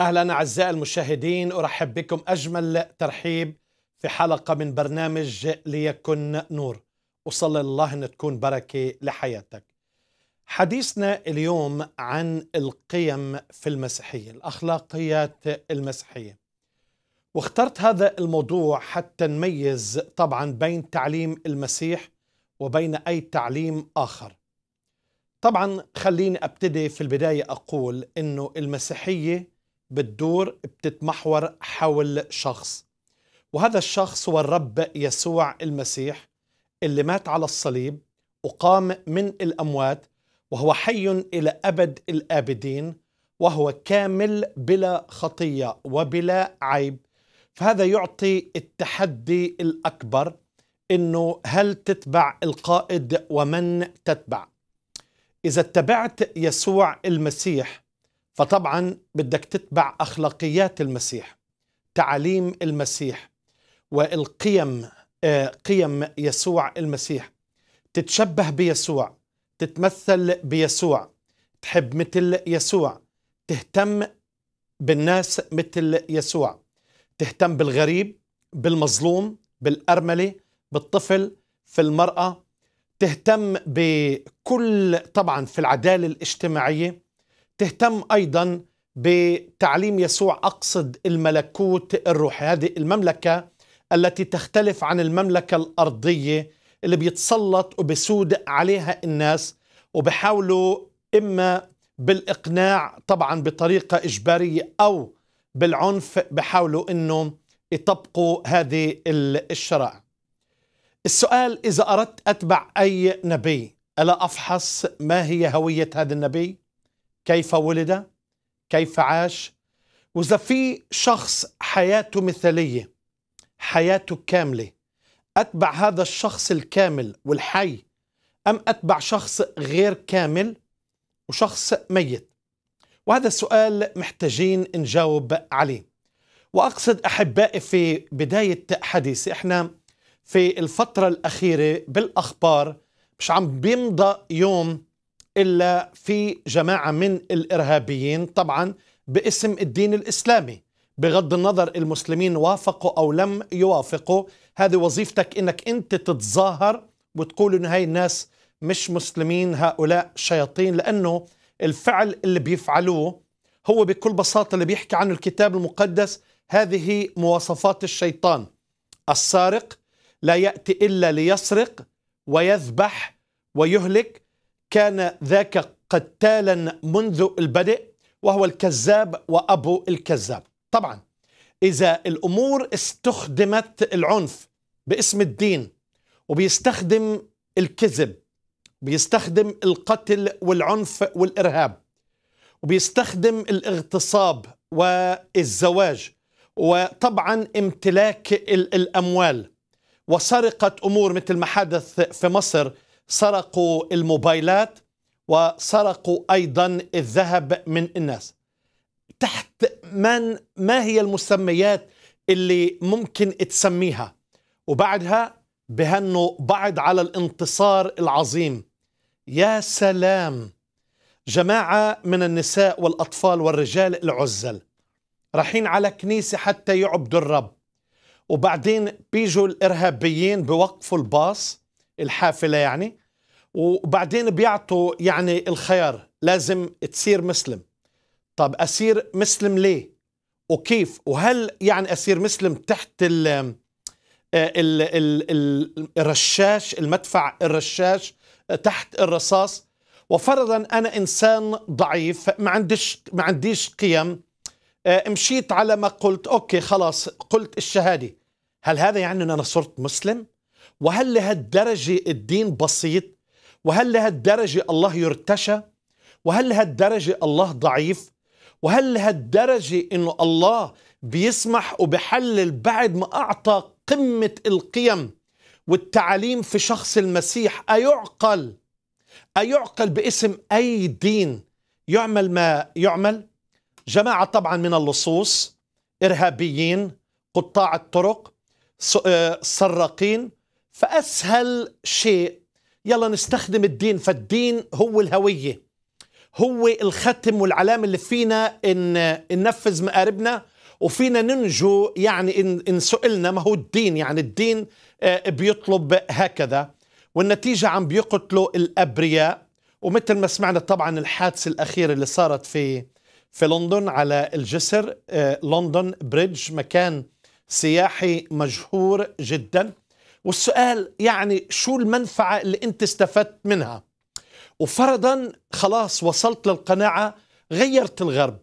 اهلا اعزائي المشاهدين ارحب بكم اجمل ترحيب في حلقه من برنامج ليكن نور وصلي الله ان تكون بركه لحياتك. حديثنا اليوم عن القيم في المسيحيه، الاخلاقيات المسيحيه. واخترت هذا الموضوع حتى نميز طبعا بين تعليم المسيح وبين اي تعليم اخر. طبعا خليني ابتدي في البدايه اقول انه المسيحيه بتدور بتتمحور حول شخص وهذا الشخص هو الرب يسوع المسيح اللي مات على الصليب وقام من الأموات وهو حي إلى أبد الآبدين وهو كامل بلا خطية وبلا عيب فهذا يعطي التحدي الأكبر انه هل تتبع القائد ومن تتبع اذا اتبعت يسوع المسيح فطبعا بدك تتبع اخلاقيات المسيح تعاليم المسيح والقيم آه، قيم يسوع المسيح تتشبه بيسوع تتمثل بيسوع تحب مثل يسوع تهتم بالناس مثل يسوع تهتم بالغريب بالمظلوم بالارمله بالطفل في المراه تهتم بكل طبعا في العداله الاجتماعيه تهتم أيضا بتعليم يسوع أقصد الملكوت الروحي هذه المملكة التي تختلف عن المملكة الأرضية اللي بيتسلط وبسود عليها الناس وبحاولوا إما بالإقناع طبعا بطريقة إجبارية أو بالعنف بحاولوا أنه يطبقوا هذه الشرائع السؤال إذا أردت أتبع أي نبي ألا أفحص ما هي هوية هذا النبي؟ كيف ولد كيف عاش وإذا في شخص حياته مثالية حياته كاملة أتبع هذا الشخص الكامل والحي أم أتبع شخص غير كامل وشخص ميت وهذا السؤال محتاجين نجاوب عليه وأقصد أحبائي في بداية حديثي إحنا في الفترة الأخيرة بالأخبار مش عم بيمضى يوم إلا في جماعة من الإرهابيين طبعا باسم الدين الإسلامي بغض النظر المسلمين وافقوا أو لم يوافقوا هذه وظيفتك إنك أنت تتظاهر وتقول إنه هاي الناس مش مسلمين هؤلاء شياطين لأنه الفعل اللي بيفعلوه هو بكل بساطة اللي بيحكي عنه الكتاب المقدس هذه مواصفات الشيطان السارق لا يأتي إلا ليسرق ويذبح ويهلك كان ذاك قتالا منذ البدء وهو الكذاب وأبو الكذاب طبعا إذا الأمور استخدمت العنف باسم الدين وبيستخدم الكذب بيستخدم القتل والعنف والإرهاب وبيستخدم الاغتصاب والزواج وطبعا امتلاك الأموال وسرقة أمور مثل ما حدث في مصر سرقوا الموبايلات وسرقوا أيضا الذهب من الناس تحت من ما هي المسميات اللي ممكن تسميها وبعدها بهنوا بعد على الانتصار العظيم يا سلام جماعة من النساء والأطفال والرجال العزل رايحين على كنيسة حتى يعبدوا الرب وبعدين بيجوا الإرهابيين بوقفوا الباص الحافلة يعني وبعدين بيعطوا يعني الخيار لازم تصير مسلم طب أصير مسلم ليه وكيف وهل يعني أصير مسلم تحت ال آه، ال الرشاش المدفع الرشاش تحت الرصاص وفرضا أنا إنسان ضعيف ما عنديش ما عنديش قيم آه، مشيت على ما قلت أوكي خلاص قلت الشهادة هل هذا يعني أن أنا صرت مسلم؟ وهل لهالدرجة الدين بسيط؟ وهل لهالدرجة الله يرتشى وهل لهالدرجة الله ضعيف وهل لهالدرجة انه الله بيسمح وبحلل بعد ما اعطى قمة القيم والتعاليم في شخص المسيح أيعقل أيعقل باسم أي دين يعمل ما يعمل جماعة طبعا من اللصوص إرهابيين قطاع الطرق آه، سراقين فأسهل شيء يلا نستخدم الدين فالدين هو الهوية هو الختم والعلامة اللي فينا إن ننفذ مقاربنا وفينا ننجو يعني إن, إن سئلنا ما هو الدين يعني الدين آه، بيطلب هكذا والنتيجة عم بيقتلوا الأبرياء ومثل ما سمعنا طبعا الحادثة الأخيرة اللي صارت في في لندن على الجسر آه، لندن بريدج مكان سياحي مشهور جدا والسؤال يعني شو المنفعة اللي أنت استفدت منها وفرضا خلاص وصلت للقناعة غيرت الغرب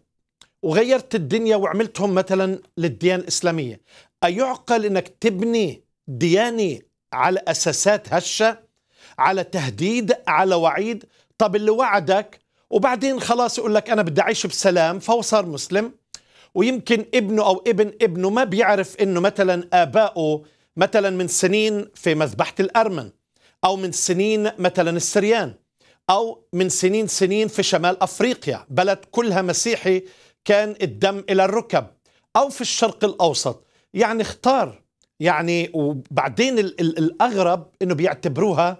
وغيرت الدنيا وعملتهم مثلا للديانة الإسلامية أيعقل أنك تبني ديانة على أساسات هشة على تهديد على وعيد طب اللي وعدك وبعدين خلاص يقول لك أنا بدي أعيش بسلام فهو صار مسلم ويمكن ابنه أو ابن ابنه ما بيعرف أنه مثلا آباؤه مثلا من سنين في مذبحة الأرمن أو من سنين مثلا السريان أو من سنين سنين في شمال أفريقيا بلد كلها مسيحي كان الدم إلى الركب أو في الشرق الأوسط يعني اختار يعني وبعدين الأغرب أنه بيعتبروها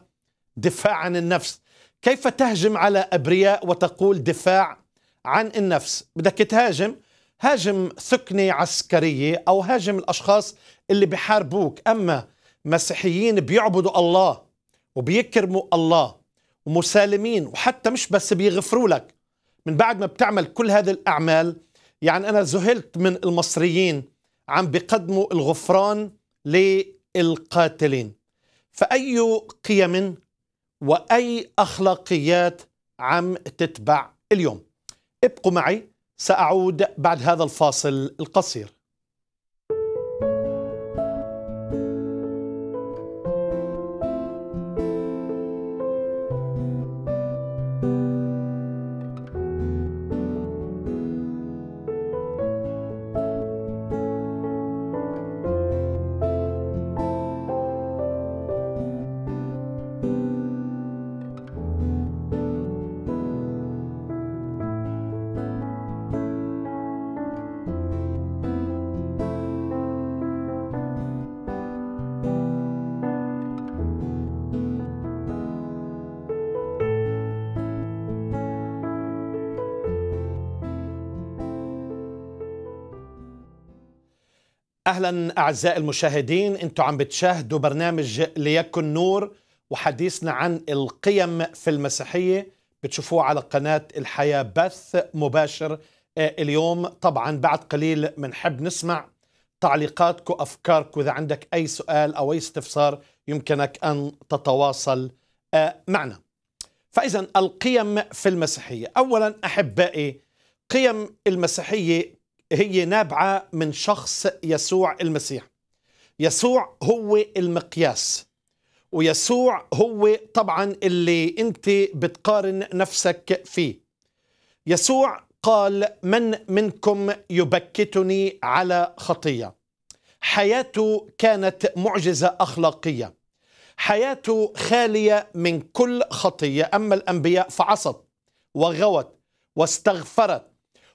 دفاع عن النفس كيف تهجم على أبرياء وتقول دفاع عن النفس بدك تهاجم هاجم ثكنة عسكرية أو هاجم الأشخاص اللي بحاربوك أما مسيحيين بيعبدوا الله وبيكرموا الله ومسالمين وحتى مش بس بيغفروا لك من بعد ما بتعمل كل هذه الأعمال يعني أنا ذهلت من المصريين عم بيقدموا الغفران للقاتلين فأي قيم وأي أخلاقيات عم تتبع اليوم ابقوا معي سأعود بعد هذا الفاصل القصير اهلا اعزائي المشاهدين انتم عم بتشاهدوا برنامج ليكن نور وحديثنا عن القيم في المسيحيه بتشوفوه على قناه الحياه بث مباشر آه، اليوم طبعا بعد قليل بنحب نسمع تعليقاتك وأفكارك اذا عندك اي سؤال او اي استفسار يمكنك ان تتواصل آه، معنا فاذا القيم في المسيحيه اولا احبائي قيم المسيحيه هي نابعه من شخص يسوع المسيح يسوع هو المقياس ويسوع هو طبعا اللي انت بتقارن نفسك فيه يسوع قال من منكم يبكتني على خطيه حياته كانت معجزه اخلاقيه حياته خاليه من كل خطيه اما الانبياء فعصت وغوت واستغفرت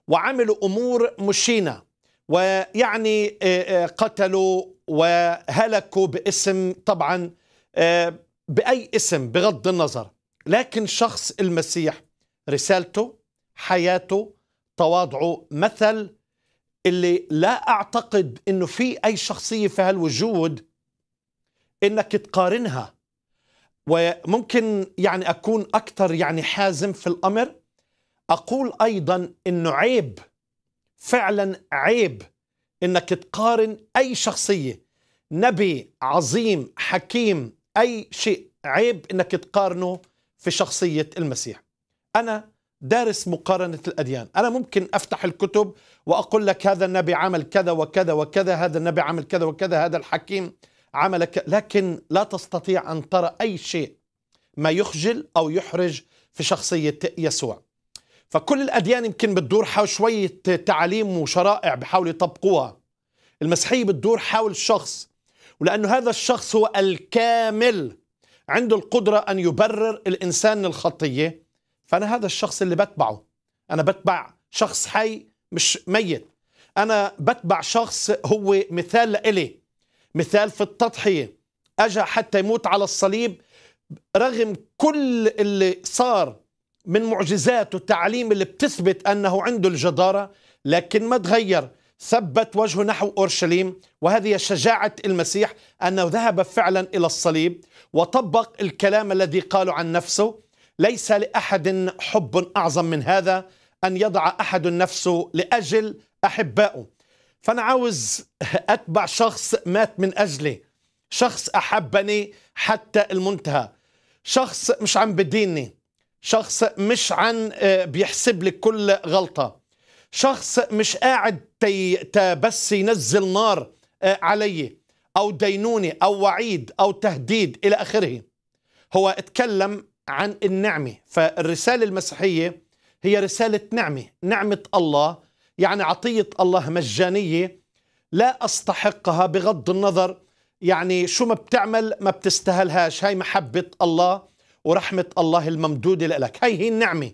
وعملوا أمور مشينة ويعني آه، آه، قتلوا وهلكوا باسم طبعا آه، بأي اسم بغض النظر لكن شخص المسيح رسالته حياته تواضعه مثل اللي لا أعتقد أنه في أي شخصية في هالوجود أنك تقارنها وممكن يعني أكون أكثر يعني حازم في الأمر اقول ايضا انه عيب فعلا عيب انك تقارن اي شخصيه نبي عظيم حكيم اي شيء عيب انك تقارنه في شخصيه المسيح انا دارس مقارنه الاديان انا ممكن افتح الكتب واقول لك هذا النبي عمل كذا وكذا وكذا هذا النبي عمل كذا وكذا هذا الحكيم عمل ك... لكن لا تستطيع ان ترى اي شيء ما يخجل او يحرج في شخصيه يسوع فكل الأديان يمكن بتدور حول شوية تعاليم وشرائع بحاولوا يطبقوها المسيحية بتدور حول الشخص ولأنه هذا الشخص هو الكامل عنده القدرة أن يبرر الإنسان من الخطية فأنا هذا الشخص اللي بتبعه أنا بتبع شخص حي مش ميت أنا بتبع شخص هو مثال لإلي مثال في التضحية أجا حتى يموت على الصليب رغم كل اللي صار من معجزات والتعاليم اللي بتثبت أنه عنده الجدارة لكن ما تغير ثبت وجهه نحو أورشليم وهذه شجاعة المسيح أنه ذهب فعلا إلى الصليب وطبق الكلام الذي قاله عن نفسه ليس لأحد حب أعظم من هذا أن يضع أحد نفسه لأجل أحبائه فأنا عاوز أتبع شخص مات من أجلي شخص أحبني حتى المنتهى شخص مش عم بديني شخص مش عن آه، بيحسب لك كل غلطة شخص مش قاعد تي بس ينزل نار آه، علي أو دينونة أو وعيد أو تهديد إلى آخره هو اتكلم عن النعمة فالرسالة المسيحية هي رسالة نعمة نعمة الله يعني عطية الله مجانية لا أستحقها بغض النظر يعني شو ما بتعمل ما بتستهلهاش هاي محبة الله ورحمة الله الممدودة لك هاي هي النعمة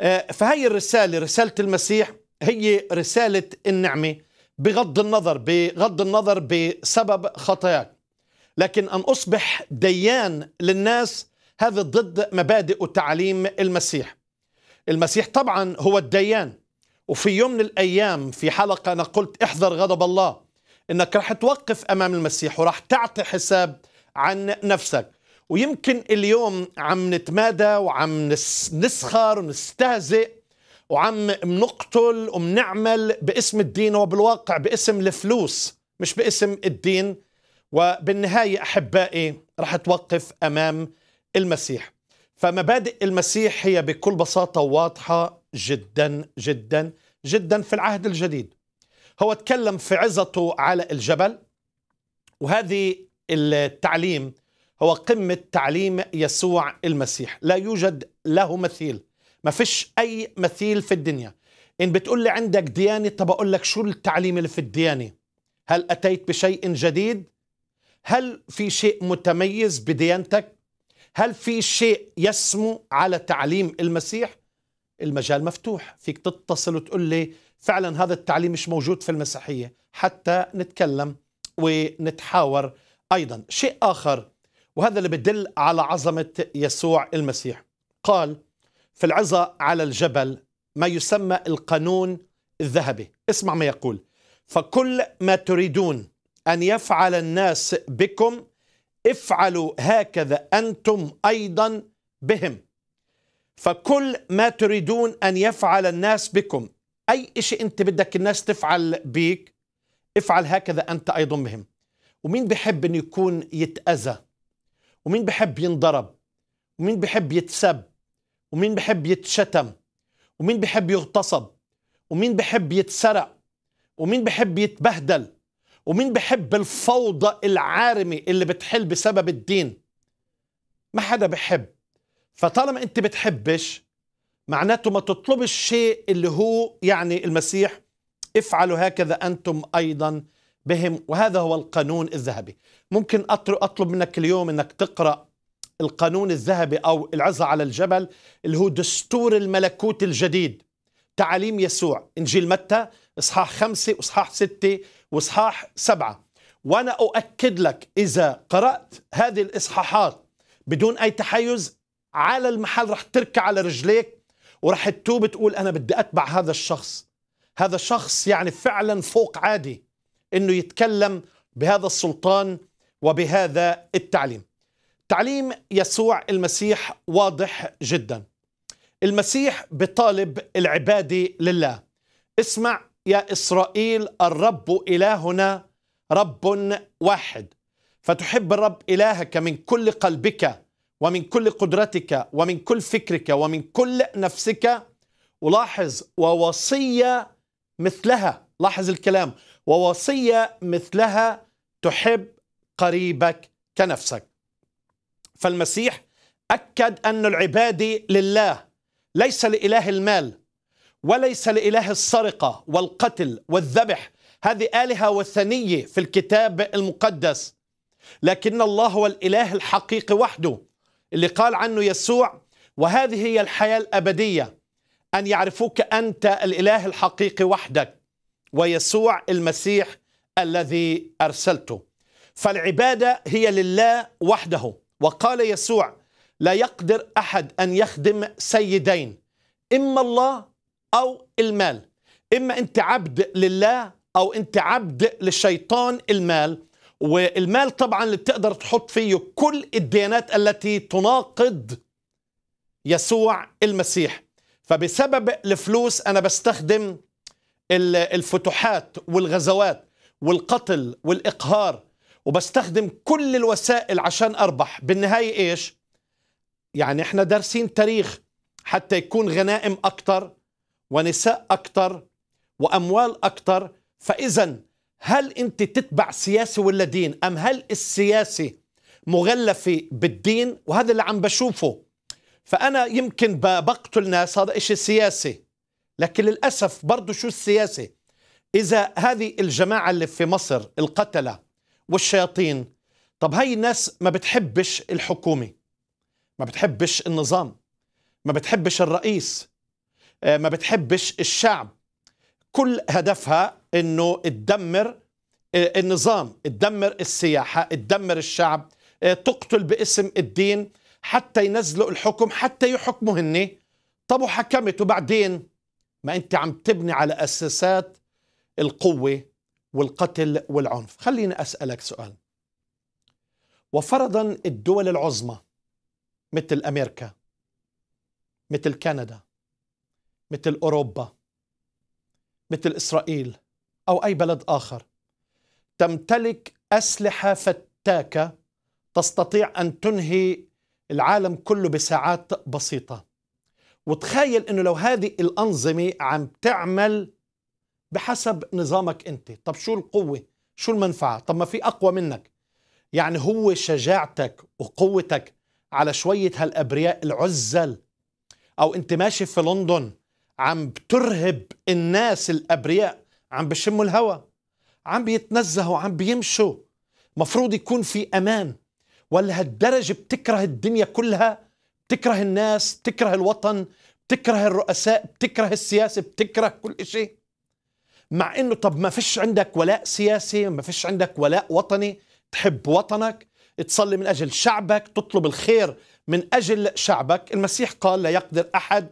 آه، فهي الرسالة رسالة المسيح هي رسالة النعمة بغض النظر بغض النظر بسبب خطاياك لكن أن أصبح ديان للناس هذا ضد مبادئ وتعاليم المسيح المسيح طبعا هو الديان وفي يوم من الأيام في حلقة أنا قلت احذر غضب الله إنك راح توقف أمام المسيح وراح تعطي حساب عن نفسك ويمكن اليوم عم نتمادى وعم نسخر ونستهزئ وعم منقتل ومنعمل باسم الدين وبالواقع باسم الفلوس مش باسم الدين وبالنهاية أحبائي رح توقف أمام المسيح فمبادئ المسيح هي بكل بساطة واضحة جدا جدا جدا في العهد الجديد هو تكلم في عظته على الجبل وهذه التعليم هو قمة تعليم يسوع المسيح لا يوجد له مثيل ما فيش أي مثيل في الدنيا إن بتقول لي عندك ديانة طب أقول لك شو التعليم اللي في الديانة هل أتيت بشيء جديد هل في شيء متميز بديانتك هل في شيء يسمو على تعليم المسيح المجال مفتوح فيك تتصل وتقول لي فعلا هذا التعليم مش موجود في المسيحية حتى نتكلم ونتحاور أيضا شيء آخر وهذا اللي بدل على عظمة يسوع المسيح قال في العظة على الجبل ما يسمى القانون الذهبي اسمع ما يقول فكل ما تريدون أن يفعل الناس بكم افعلوا هكذا أنتم أيضا بهم فكل ما تريدون أن يفعل الناس بكم أي شيء أنت بدك الناس تفعل بيك افعل هكذا أنت أيضا بهم ومين بحب أن يكون يتأذى ومين بحب ينضرب ومين بحب يتسب ومين بحب يتشتم ومين بحب يغتصب ومين بحب يتسرق ومين بحب يتبهدل ومين بحب الفوضى العارمة اللي بتحل بسبب الدين ما حدا بحب فطالما انت بتحبش معناته ما تطلبش الشيء اللي هو يعني المسيح افعلوا هكذا انتم ايضا بهم وهذا هو القانون الذهبي ممكن أطلب منك اليوم أنك تقرأ القانون الذهبي أو العزة على الجبل اللي هو دستور الملكوت الجديد تعاليم يسوع إنجيل متى إصحاح خمسة وإصحاح ستة وإصحاح سبعة وأنا أؤكد لك إذا قرأت هذه الإصحاحات بدون أي تحيز على المحل رح تركع على رجليك ورح تتوب تقول أنا بدي أتبع هذا الشخص هذا شخص يعني فعلا فوق عادي انه يتكلم بهذا السلطان وبهذا التعليم. تعليم يسوع المسيح واضح جدا. المسيح بطالب العباده لله. اسمع يا اسرائيل الرب الهنا رب واحد فتحب الرب الهك من كل قلبك ومن كل قدرتك ومن كل فكرك ومن كل نفسك ولاحظ ووصيه مثلها لاحظ الكلام ووصية مثلها تحب قريبك كنفسك فالمسيح أكد أن العبادة لله ليس لإله المال وليس لإله السرقة والقتل والذبح هذه آلهة وثنية في الكتاب المقدس لكن الله هو الإله الحقيقي وحده اللي قال عنه يسوع وهذه هي الحياة الأبدية أن يعرفوك أنت الإله الحقيقي وحدك ويسوع المسيح الذي ارسلته فالعباده هي لله وحده وقال يسوع لا يقدر احد ان يخدم سيدين اما الله او المال اما انت عبد لله او انت عبد للشيطان المال والمال طبعا اللي بتقدر تحط فيه كل الديانات التي تناقض يسوع المسيح فبسبب الفلوس انا بستخدم الفتوحات والغزوات والقتل والإقهار وبستخدم كل الوسائل عشان أربح بالنهاية إيش؟ يعني إحنا دارسين تاريخ حتى يكون غنائم أكتر ونساء أكتر وأموال أكتر فإذا هل أنت تتبع سياسي ولا دين أم هل السياسي مغلفة بالدين وهذا اللي عم بشوفه فأنا يمكن بقتل ناس هذا إشي سياسي لكن للأسف برضو شو السياسة إذا هذه الجماعة اللي في مصر القتلة والشياطين طب هاي الناس ما بتحبش الحكومة ما بتحبش النظام ما بتحبش الرئيس آه، ما بتحبش الشعب كل هدفها انه تدمر آه، النظام تدمر السياحة تدمر الشعب آه، تقتل باسم الدين حتى ينزلوا الحكم حتى يحكموا هن طب وحكمت وبعدين ما أنت عم تبني على أساسات القوة والقتل والعنف خليني أسألك سؤال وفرضا الدول العظمى مثل أمريكا مثل كندا مثل أوروبا مثل إسرائيل أو أي بلد آخر تمتلك أسلحة فتاكة تستطيع أن تنهي العالم كله بساعات بسيطة وتخيل انه لو هذه الانظمه عم تعمل بحسب نظامك انت طب شو القوه شو المنفعه طب ما في اقوى منك يعني هو شجاعتك وقوتك على شويه هالابرياء العزل او انت ماشي في لندن عم بترهب الناس الابرياء عم بشموا الهواء عم بيتنزهوا عم بيمشوا مفروض يكون في امان ولا هالدرجه بتكره الدنيا كلها بتكره الناس بتكره الوطن بتكره الرؤساء بتكره السياسة بتكره كل شيء مع انه طب ما فيش عندك ولاء سياسي ما فيش عندك ولاء وطني تحب وطنك تصلي من اجل شعبك تطلب الخير من اجل شعبك المسيح قال لا يقدر احد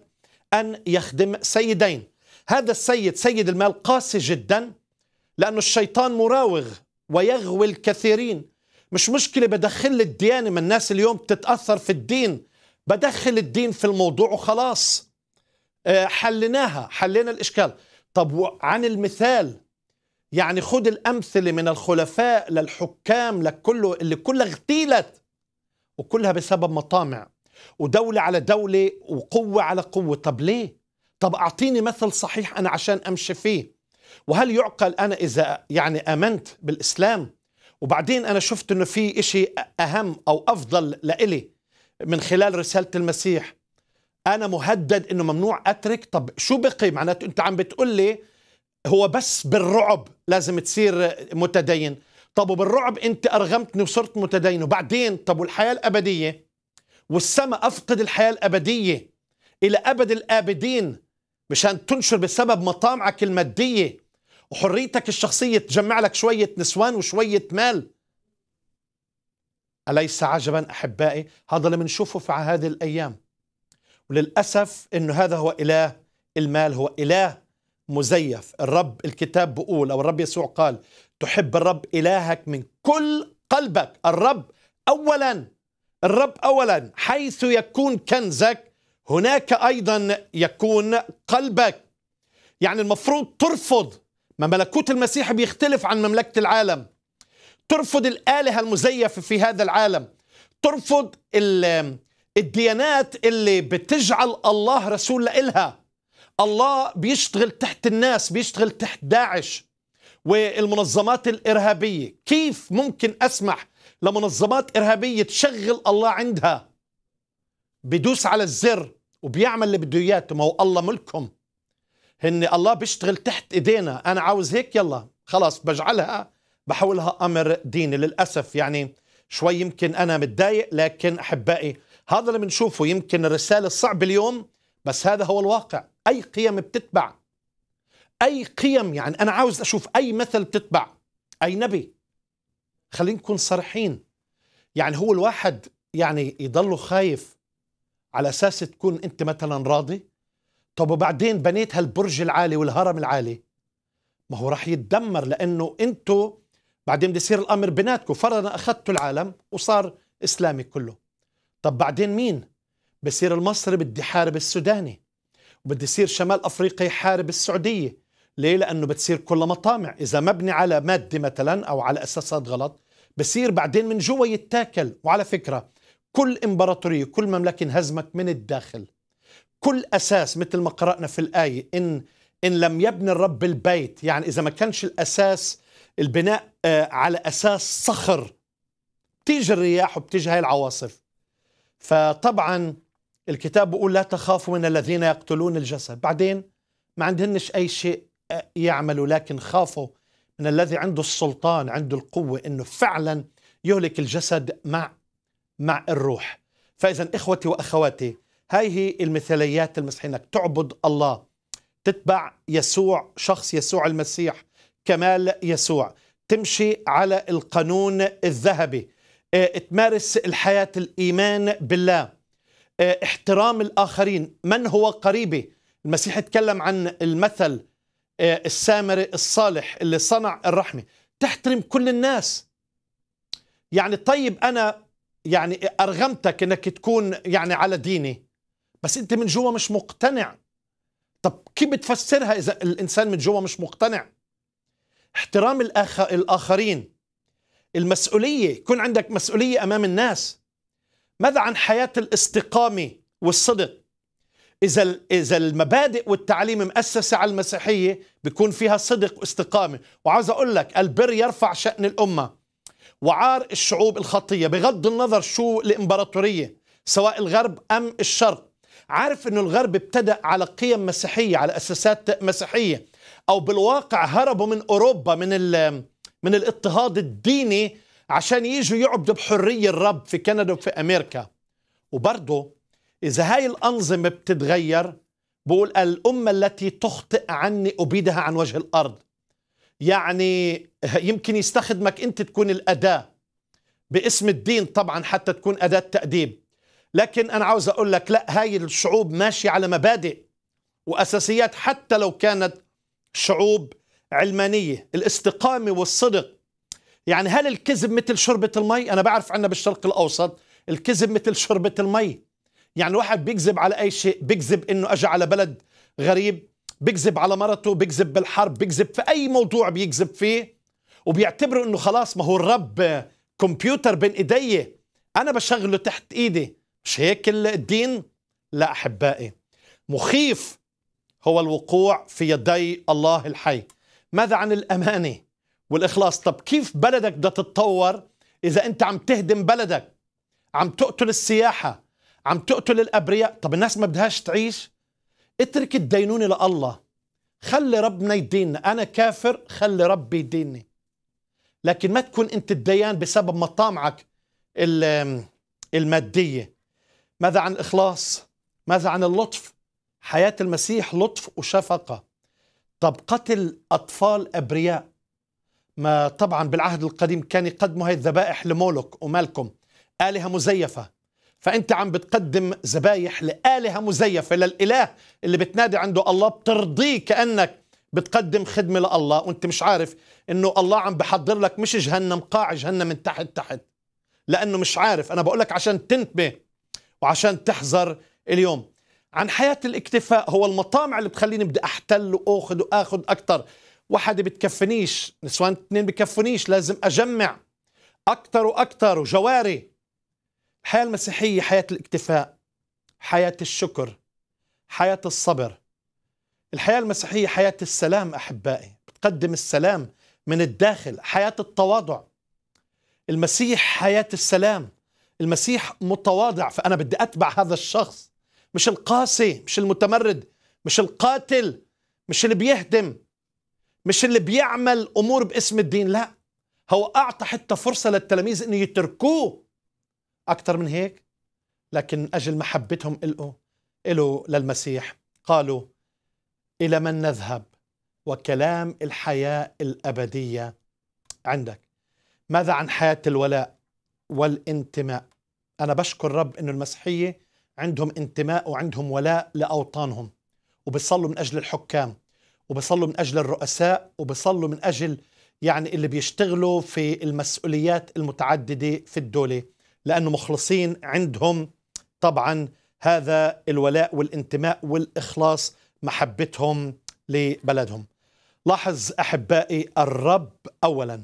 ان يخدم سيدين هذا السيد سيد المال قاسي جدا لانه الشيطان مراوغ ويغوي الكثيرين مش مشكله بدخل الديانه ما الناس اليوم بتتاثر في الدين بدخل الدين في الموضوع وخلاص آه، حليناها حلينا الإشكال طب عن المثال يعني خد الأمثلة من الخلفاء للحكام لكله اللي كلها اغتيلت وكلها بسبب مطامع ودولة على دولة وقوة على قوة طب ليه؟ طب أعطيني مثل صحيح أنا عشان أمشي فيه وهل يعقل أنا إذا يعني آمنت بالإسلام وبعدين أنا شفت أنه في إشي أهم أو أفضل لإلي من خلال رسالة المسيح أنا مهدد أنه ممنوع أترك طب شو بقي معناته أنت عم بتقول لي هو بس بالرعب لازم تصير متدين طب وبالرعب أنت أرغمتني وصرت متدين وبعدين طب والحياة الأبدية والسماء أفقد الحياة الأبدية إلى أبد الآبدين مشان تنشر بسبب مطامعك المادية وحريتك الشخصية تجمع لك شوية نسوان وشوية مال أليس عجبا أحبائي هذا اللي بنشوفه في هذه الأيام وللأسف أنه هذا هو إله المال هو إله مزيف الرب الكتاب بقول أو الرب يسوع قال تحب الرب إلهك من كل قلبك الرب أولا الرب أولا حيث يكون كنزك هناك أيضا يكون قلبك يعني المفروض ترفض ما ملكوت المسيح بيختلف عن مملكة العالم ترفض الآلهة المزيفة في هذا العالم ترفض الديانات اللي بتجعل الله رسول لإلها الله بيشتغل تحت الناس بيشتغل تحت داعش والمنظمات الإرهابية كيف ممكن أسمح لمنظمات إرهابية تشغل الله عندها بدوس على الزر وبيعمل اللي بده اياه ما هو الله ملكهم هن الله بيشتغل تحت ايدينا انا عاوز هيك يلا خلاص بجعلها بحولها امر ديني للاسف يعني شوي يمكن انا متضايق لكن احبائي هذا اللي بنشوفه يمكن الرساله الصعبه اليوم بس هذا هو الواقع اي قيم بتتبع اي قيم يعني انا عاوز اشوف اي مثل بتتبع اي نبي خلينا نكون صريحين يعني هو الواحد يعني يضله خايف على اساس تكون انت مثلا راضي طب وبعدين بنيت هالبرج العالي والهرم العالي ما هو راح يتدمر لانه انتو بعدين بده يصير الامر بيناتكم فرضا اخذتوا العالم وصار اسلامي كله طب بعدين مين بصير المصري بدي حارب السوداني وبدي يصير شمال افريقيا يحارب السعوديه ليه لانه بتصير كل مطامع اذا مبني على ماده مثلا او على اساسات غلط بصير بعدين من جوا يتاكل وعلى فكره كل امبراطوريه كل مملكه انهزمت من الداخل كل اساس مثل ما قرانا في الايه ان ان لم يبني الرب البيت يعني اذا ما كانش الاساس البناء آه، على اساس صخر بتيجي الرياح وبتيجي هاي العواصف فطبعا الكتاب بيقول لا تخافوا من الذين يقتلون الجسد بعدين ما عندهنش اي شيء آه، يعملوا لكن خافوا من الذي عنده السلطان عنده القوه انه فعلا يهلك الجسد مع مع الروح فاذا اخوتي واخواتي هاي هي المثاليات المسيحيه انك تعبد الله تتبع يسوع شخص يسوع المسيح كمال يسوع تمشي على القانون الذهبي آه، تمارس الحياة الإيمان بالله آه، احترام الآخرين من هو قريبي المسيح تكلم عن المثل آه، السامري الصالح اللي صنع الرحمة تحترم كل الناس يعني طيب أنا يعني أرغمتك أنك تكون يعني على ديني بس أنت من جوا مش مقتنع طب كيف بتفسرها إذا الإنسان من جوا مش مقتنع احترام الآخ... الآخرين المسؤولية يكون عندك مسؤولية أمام الناس ماذا عن حياة الاستقامة والصدق إذا إذا المبادئ والتعليم مؤسسة على المسيحية بيكون فيها صدق واستقامة وعاوز أقول لك البر يرفع شأن الأمة وعار الشعوب الخطية بغض النظر شو الإمبراطورية سواء الغرب أم الشرق عارف أنه الغرب ابتدأ على قيم مسيحية على أساسات مسيحية او بالواقع هربوا من اوروبا من من الاضطهاد الديني عشان يجوا يعبدوا بحريه الرب في كندا وفي امريكا وبرضه اذا هاي الانظمه بتتغير بقول الامه التي تخطئ عني ابيدها عن وجه الارض يعني يمكن يستخدمك انت تكون الاداه باسم الدين طبعا حتى تكون اداه تاديب لكن انا عاوز اقول لك لا هاي الشعوب ماشيه على مبادئ واساسيات حتى لو كانت شعوب علمانية الاستقامة والصدق يعني هل الكذب مثل شربة المي أنا بعرف عنا بالشرق الأوسط الكذب مثل شربة المي يعني واحد بيكذب على أي شيء بيكذب إنه أجى على بلد غريب بيكذب على مرته بيكذب بالحرب بيكذب في أي موضوع بيكذب فيه وبيعتبروا إنه خلاص ما هو الرب كمبيوتر بين إيدي أنا بشغله تحت إيدي مش هيك الدين لا أحبائي مخيف هو الوقوع في يدي الله الحي ماذا عن الأمانة والإخلاص طب كيف بلدك بدها تتطور إذا أنت عم تهدم بلدك عم تقتل السياحة عم تقتل الأبرياء طب الناس ما بدهاش تعيش اترك الدينونة لله خلي ربنا يديننا أنا كافر خلي ربي يديني لكن ما تكون أنت الديان بسبب مطامعك المادية ماذا عن الإخلاص ماذا عن اللطف حياة المسيح لطف وشفقة طب قتل أطفال أبرياء ما طبعا بالعهد القديم كان يقدموا هاي الذبائح لمولوك ومالكم آلهة مزيفة فأنت عم بتقدم ذبايح لآلهة مزيفة للإله اللي بتنادي عنده الله بترضيه كأنك بتقدم خدمة لله وانت مش عارف انه الله عم بحضر لك مش جهنم قاع جهنم من تحت تحت لأنه مش عارف أنا بقول لك عشان تنتبه وعشان تحذر اليوم عن حياة الاكتفاء هو المطامع اللي بتخليني بدي أحتل وأخذ وأخذ أكثر واحدة بتكفنيش نسوان اثنين بكفنيش لازم أجمع أكثر وأكثر وجواري الحياة المسيحية حياة الاكتفاء حياة الشكر حياة الصبر الحياة المسيحية حياة السلام أحبائي بتقدم السلام من الداخل حياة التواضع المسيح حياة السلام المسيح متواضع فأنا بدي أتبع هذا الشخص مش القاسي مش المتمرد مش القاتل مش اللي بيهدم مش اللي بيعمل امور باسم الدين لا هو اعطى حتى فرصه للتلاميذ انه يتركوه اكثر من هيك لكن اجل محبتهم له له للمسيح قالوا الى من نذهب وكلام الحياه الابديه عندك ماذا عن حياه الولاء والانتماء انا بشكر رب انه المسيحيه عندهم انتماء وعندهم ولاء لأوطانهم وبيصلوا من أجل الحكام وبيصلوا من أجل الرؤساء وبيصلوا من أجل يعني اللي بيشتغلوا في المسؤوليات المتعددة في الدولة لأنه مخلصين عندهم طبعا هذا الولاء والانتماء والإخلاص محبتهم لبلدهم لاحظ أحبائي الرب أولا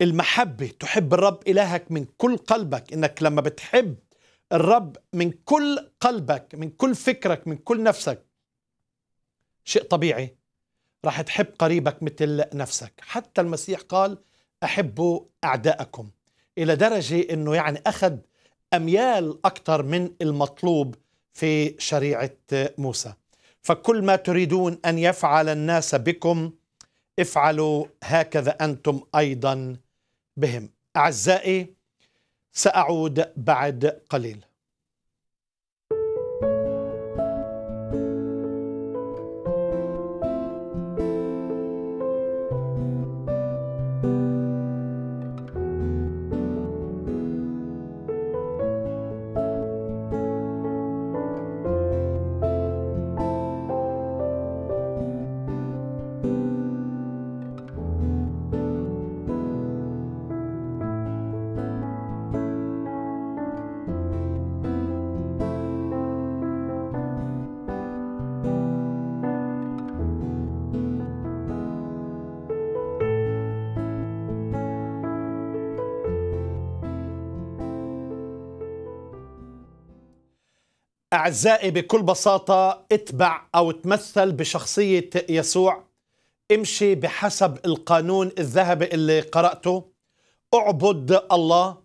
المحبة تحب الرب إلهك من كل قلبك إنك لما بتحب الرب من كل قلبك من كل فكرك من كل نفسك شيء طبيعي راح تحب قريبك مثل نفسك حتى المسيح قال أحبوا أعداءكم إلى درجة أنه يعني أخذ أميال أكثر من المطلوب في شريعة موسى فكل ما تريدون أن يفعل الناس بكم افعلوا هكذا أنتم أيضا بهم أعزائي سأعود بعد قليل أعزائي بكل بساطة اتبع أو تمثل بشخصية يسوع امشي بحسب القانون الذهبي اللي قرأته اعبد الله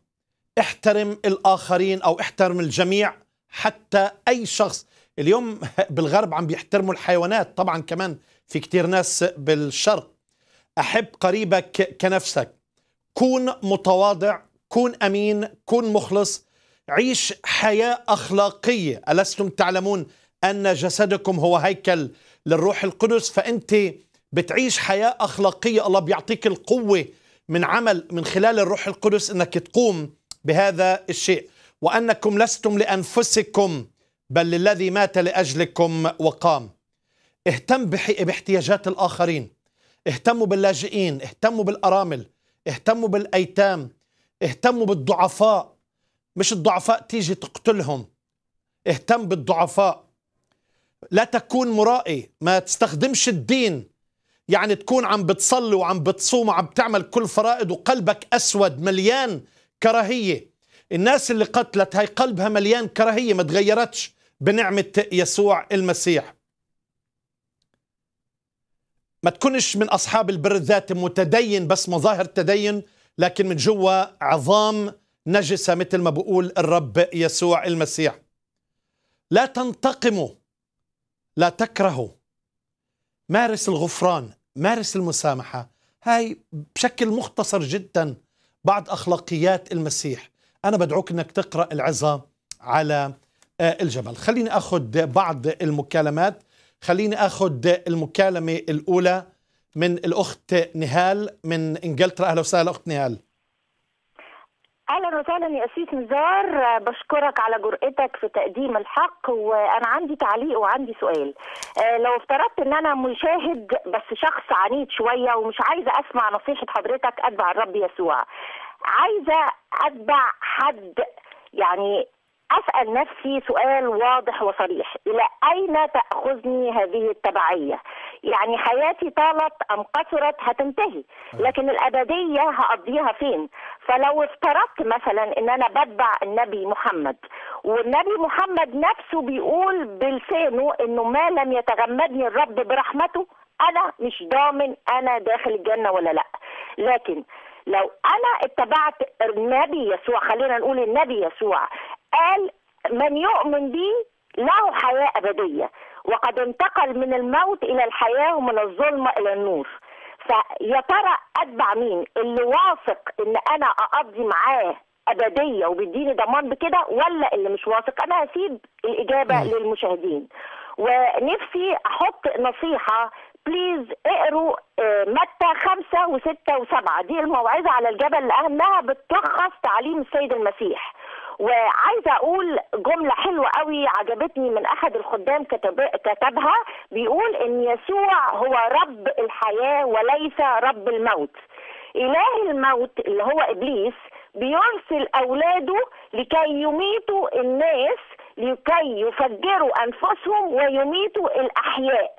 احترم الآخرين أو احترم الجميع حتى أي شخص اليوم بالغرب عم بيحترموا الحيوانات طبعا كمان في كتير ناس بالشرق أحب قريبك كنفسك كون متواضع كون أمين كون مخلص عيش حياة أخلاقية ألستم تعلمون أن جسدكم هو هيكل للروح القدس فأنت بتعيش حياة أخلاقية الله بيعطيك القوة من عمل من خلال الروح القدس أنك تقوم بهذا الشيء وأنكم لستم لأنفسكم بل للذي مات لأجلكم وقام اهتم باحتياجات الآخرين اهتموا باللاجئين اهتموا بالأرامل اهتموا بالأيتام اهتموا بالضعفاء مش الضعفاء تيجي تقتلهم اهتم بالضعفاء لا تكون مرائي ما تستخدمش الدين يعني تكون عم بتصلي وعم بتصوم وعم بتعمل كل فرائض وقلبك أسود مليان كراهية الناس اللي قتلت هاي قلبها مليان كراهية ما تغيرتش بنعمة يسوع المسيح ما تكونش من أصحاب البر الذاتي متدين بس مظاهر تدين لكن من جوا عظام نجسة مثل ما بقول الرب يسوع المسيح لا تنتقموا لا تكرهوا مارس الغفران مارس المسامحة هاي بشكل مختصر جدا بعض أخلاقيات المسيح أنا بدعوك أنك تقرأ العظة على آه، الجبل خليني أخذ بعض المكالمات خليني أخذ المكالمة الأولى من الأخت نهال من إنجلترا أهلا وسهلا أخت نهال اهلا وسهلا يا اسيس نزار بشكرك على جرأتك في تقديم الحق وانا عندي تعليق وعندي سؤال آه، لو افترضت ان انا مشاهد بس شخص عنيد شويه ومش عايزه اسمع نصيحه حضرتك اتبع الرب يسوع عايزه اتبع حد يعني اسال نفسي سؤال واضح وصريح الى اين تاخذني هذه التبعيه يعني حياتي طالت ام قصرت هتنتهي أيوة. لكن الابديه هقضيها فين فلو افترضت مثلا ان انا بتبع النبي محمد والنبي محمد نفسه بيقول بلسانه انه ما لم يتغمدني الرب برحمته انا مش ضامن انا داخل الجنه ولا لا لكن لو انا اتبعت النبي يسوع خلينا نقول النبي يسوع قال من يؤمن بي له حياه ابديه وقد انتقل من الموت الى الحياه ومن الظلمه الى النور فيا ترى اتبع مين اللي واثق ان انا اقضي معاه ابديه وبيديني ضمان بكده ولا اللي مش واثق انا هسيب الاجابه للمشاهدين ونفسي احط نصيحه بليز اقروا آه، متى خمسة وستة وسبعة دي الموعظة على الجبل لأنها بتلخص تعليم السيد المسيح وعايزة أقول جملة حلوة قوي عجبتني من أحد الخدام كتبها بيقول إن يسوع هو رب الحياة وليس رب الموت إله الموت اللي هو إبليس بيرسل أولاده لكي يميتوا الناس لكي يفجروا أنفسهم ويميتوا الأحياء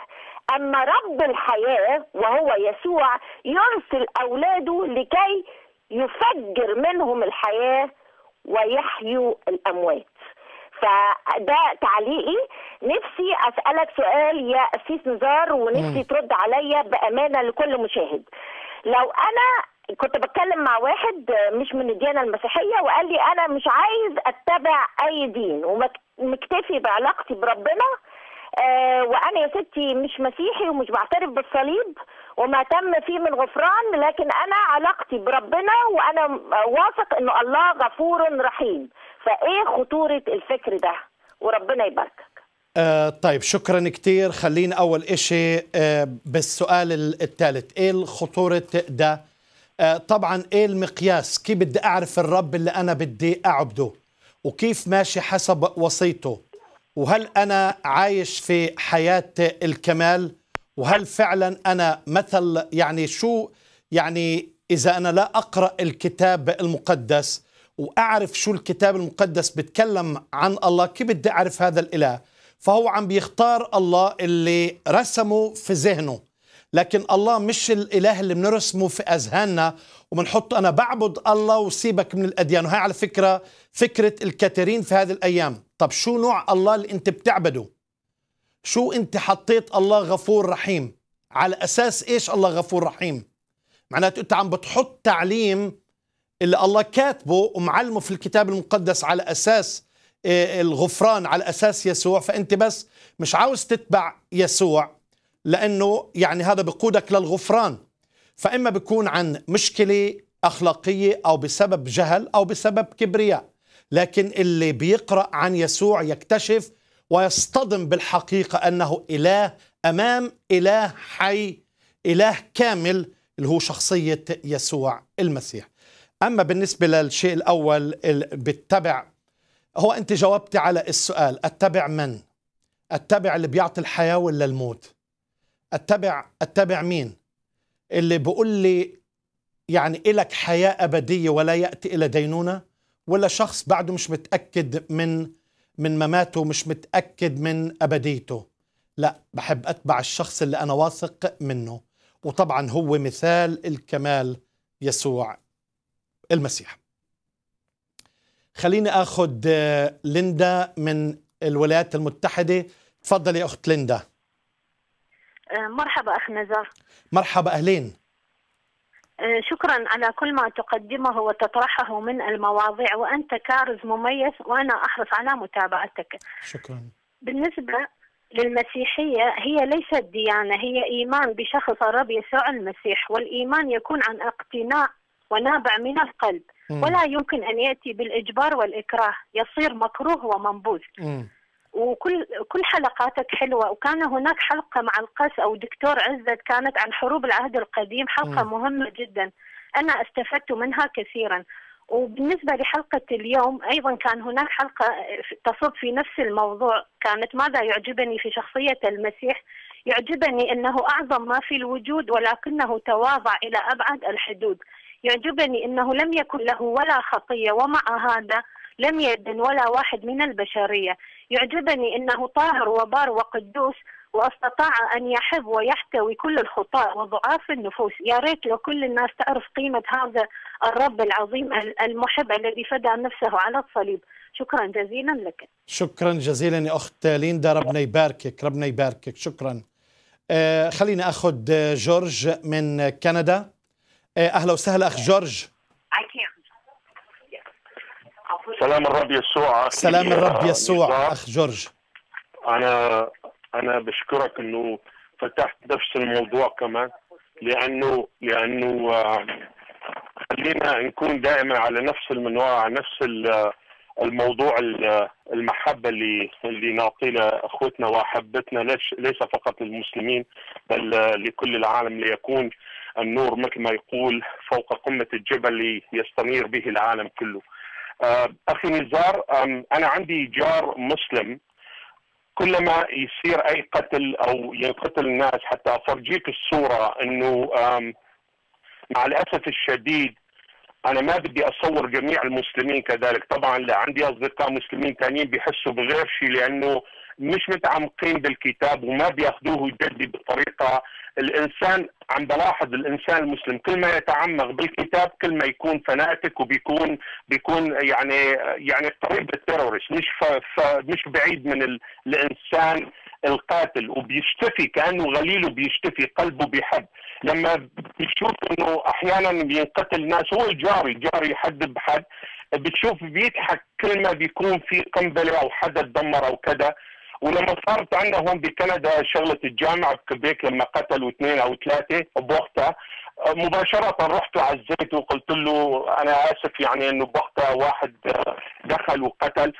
أما رب الحياة وهو يسوع يرسل أولاده لكي يفجر منهم الحياة ويحيوا الأموات فده تعليقي نفسي اسالك سؤال يا اسيس نزار ونفسي ترد عليا بامانه لكل مشاهد لو انا كنت بتكلم مع واحد مش من الديانه المسيحيه وقال لي انا مش عايز اتبع اي دين ومكتفي بعلاقتي بربنا آه، وانا يا ستي مش مسيحي ومش بعترف بالصليب وما تم فيه من غفران لكن انا علاقتي بربنا وانا واثق انه الله غفور رحيم فايه خطوره الفكر ده وربنا يباركك آه طيب شكرا كثير خلينا اول شيء آه بالسؤال الثالث ايه خطورة ده آه طبعا ايه المقياس كيف بدي اعرف الرب اللي انا بدي اعبده وكيف ماشي حسب وصيته وهل أنا عايش في حياة الكمال وهل فعلا أنا مثل يعني شو يعني إذا أنا لا أقرأ الكتاب المقدس وأعرف شو الكتاب المقدس بتكلم عن الله كيف بدي أعرف هذا الإله فهو عم بيختار الله اللي رسمه في ذهنه لكن الله مش الاله اللي بنرسمه في اذهاننا وبنحط انا بعبد الله وسيبك من الاديان وهي على فكره فكره الكثيرين في هذه الايام طب شو نوع الله اللي انت بتعبده شو انت حطيت الله غفور رحيم على اساس ايش الله غفور رحيم معناته انت عم بتحط تعليم اللي الله كاتبه ومعلمه في الكتاب المقدس على اساس آه، الغفران على اساس يسوع فانت بس مش عاوز تتبع يسوع لأنه يعني هذا بقودك للغفران فإما بيكون عن مشكلة أخلاقية أو بسبب جهل أو بسبب كبرياء لكن اللي بيقرأ عن يسوع يكتشف ويصطدم بالحقيقة أنه إله أمام إله حي إله كامل اللي هو شخصية يسوع المسيح أما بالنسبة للشيء الأول بتبع هو أنت جاوبتي على السؤال أتبع من؟ أتبع اللي بيعطي الحياة ولا الموت؟ اتبع اتبع مين اللي بيقول لي يعني إلك حياة أبدية ولا يأتي إلى دينونة ولا شخص بعده مش متأكد من من مماته مش متأكد من أبديته لا بحب أتبع الشخص اللي أنا واثق منه وطبعا هو مثال الكمال يسوع المسيح خليني أخذ آه، ليندا من الولايات المتحدة تفضلي يا أخت ليندا آه، مرحبا أخ نزار مرحبا أهلين آه، شكرا على كل ما تقدمه وتطرحه من المواضيع وأنت كارز مميز وأنا أحرص على متابعتك شكرا بالنسبة للمسيحية هي ليست ديانة هي إيمان بشخص الرب يسوع المسيح والإيمان يكون عن اقتناع ونابع من القلب م. ولا يمكن أن يأتي بالإجبار والإكراه يصير مكروه ومنبوذ وكل كل حلقاتك حلوه وكان هناك حلقه مع القس او دكتور عزت كانت عن حروب العهد القديم حلقه م. مهمه جدا انا استفدت منها كثيرا وبالنسبة لحلقة اليوم أيضا كان هناك حلقة تصب في نفس الموضوع كانت ماذا يعجبني في شخصية المسيح يعجبني أنه أعظم ما في الوجود ولكنه تواضع إلى أبعد الحدود يعجبني أنه لم يكن له ولا خطية ومع هذا لم يدن ولا واحد من البشرية يعجبني أنه طاهر وبار وقدوس واستطاع ان يحب ويحتوي كل الخطاء وضعاف النفوس، يا ريت لو كل الناس تعرف قيمه هذا الرب العظيم المحب الذي فدى نفسه على الصليب، شكرا جزيلا لك. شكرا جزيلا يا اخت ليندا ربنا يباركك، ربنا يباركك، شكرا. آه خليني اخذ آه، جورج من كندا. آه اهلا وسهلا اخ جورج. سلام الرب يسوع سلام الرب آه، يسوع اخ جورج انا انا بشكرك انه فتحت نفس الموضوع كمان لانه لانه آه، خلينا نكون دائما على نفس المنوال على نفس آه، الموضوع المحبه اللي اللي نعطي لاخوتنا واحبتنا ليش ليس فقط للمسلمين بل لكل العالم ليكون النور مثل ما يقول فوق قمه الجبل ليستنير به العالم كله. آه، اخي نزار انا عندي جار مسلم كلما يصير اي قتل او ينقتل الناس حتى افرجيك الصوره انه مع الاسف الشديد انا ما بدي اصور جميع المسلمين كذلك طبعا لا عندي اصدقاء مسلمين ثانيين بيحسوا بغير شيء لانه مش متعمقين بالكتاب وما بياخذوه جدي بطريقه الانسان عم بلاحظ الانسان المسلم كل ما يتعمق بالكتاب كل ما يكون فناتك وبيكون بيكون يعني يعني قريب التيرورست مش ف ف مش بعيد من ال... الانسان القاتل وبيشتفي كانه غليله بيشتفي قلبه بيحب لما بتشوف انه احيانا بينقتل ناس هو الجاري جاري حد بحد بتشوف بيضحك كل ما بيكون في قنبله او حدا تدمر او كذا ولما صارت هون بكندا شغله الجامعه بكبيك لما قتلوا اثنين او ثلاثه بوقتها مباشرة رحت عزيته وقلت له أنا آسف يعني أنه بوقتها واحد دخل وقتل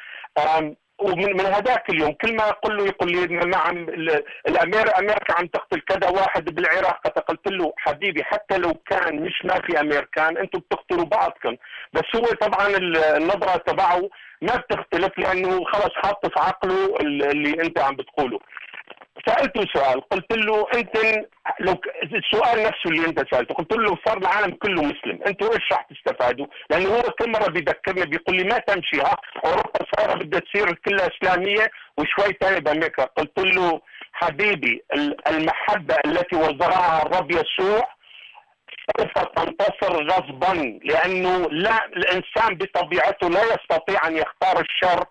ومن من هذاك اليوم كل ما اقول له يقول لي نعم الامير امريكا عم تقتل كذا واحد بالعراق قلت له حبيبي حتى لو كان مش ما في امريكان انتم بتقتلوا بعضكم بس هو طبعا النظره تبعه ما بتختلف لانه خلص حاطه في عقله اللي انت عم بتقوله سالته سؤال قلت له انت لو السؤال نفسه اللي انت سالته قلت له صار العالم كله مسلم انتوا ايش راح تستفادوا؟ لانه هو كل مره بيذكرني بيقول لي ما تمشي ها اوروبا صايره بدها تصير كلها اسلاميه وشوي ثاني بامريكا قلت له حبيبي المحبه التي وزرعها الرب يسوع سوف تنتصر غصبا لانه لا الانسان بطبيعته لا يستطيع ان يختار الشر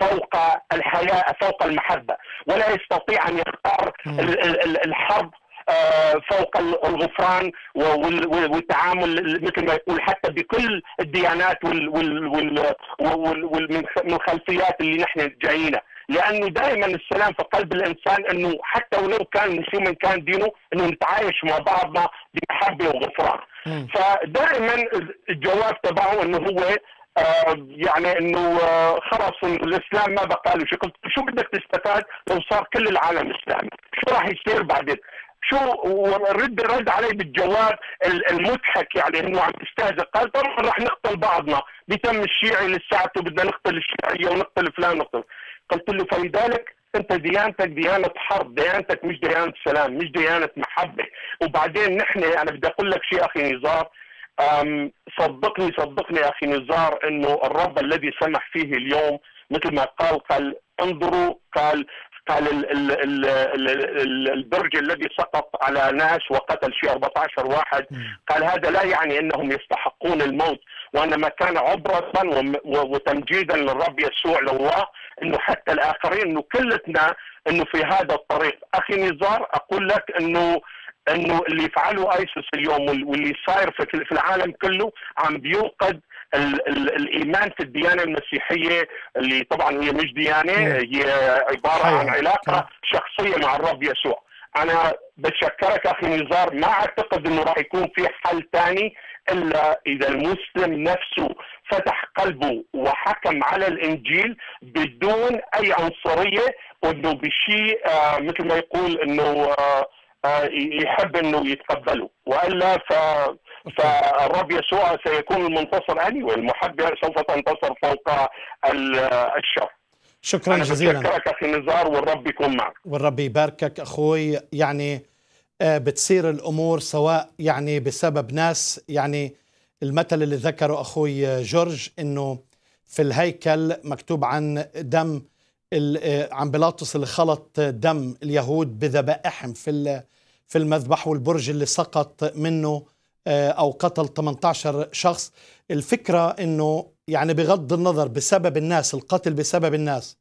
فوق الحياة فوق المحبة ولا يستطيع أن يختار الحرب آه، فوق الغفران والتعامل مثل ما يقول حتى بكل الديانات والخلفيات اللي نحن جايينها لانه دائما السلام في قلب الانسان انه حتى ولو كان شو من كان دينه انه نتعايش مع بعضنا بمحبه وغفران فدائما الجواب تبعه انه هو آه، يعني انه آه، خلاص الاسلام ما بقى له شو شو بدك تستفاد لو صار كل العالم اسلامي؟ شو راح يصير بعدين؟ شو ورد رد علي بالجواب المضحك يعني انه عم تستهزئ قال طبعا رح نقتل بعضنا بيتم الشيعي لساعته بدنا نقتل الشيعيه ونقتل فلان ونقتل قلت له فلذلك انت ديانتك ديانه حرب، ديانتك مش ديانه سلام، مش ديانه محبه، وبعدين نحن انا يعني بدي اقول لك شيء اخي نزار صدقني صدقني اخي نزار انه الرب الذي سمح فيه اليوم مثل ما قال قال انظروا قال قال الـ الـ الـ الـ الـ البرج الذي سقط على ناس وقتل فيه 14 واحد قال هذا لا يعني انهم يستحقون الموت وانما كان عبره وتمجيدا للرب يسوع لله انه حتى الاخرين انه كلتنا انه في هذا الطريق اخي نزار اقول لك انه انه اللي يفعله ايسس اليوم واللي صاير في العالم كله عم بينقذ الايمان في الديانه المسيحيه اللي طبعا هي مش ديانه هي عباره عن علاقه شخصيه مع الرب يسوع. انا بتشكرك اخي نزار ما اعتقد انه راح يكون في حل ثاني الا اذا المسلم نفسه فتح قلبه وحكم على الانجيل بدون اي عنصريه وانه بشيء آه مثل ما يقول انه آه آه، يحب انه يتقبله والا ف فالرب يسوع سيكون المنتصر اني والمحبه سوف تنتصر فوق الشر شكرا جزيلا بشكرك اخي نزار والرب يكون معك والرب يباركك اخوي يعني آه، بتصير الامور سواء يعني بسبب ناس يعني المثل اللي ذكره اخوي جورج انه في الهيكل مكتوب عن دم آه، عن بيلاطس اللي خلط دم اليهود بذبائحهم في في المذبح والبرج اللي سقط منه آه، او قتل 18 شخص الفكره انه يعني بغض النظر بسبب الناس القتل بسبب الناس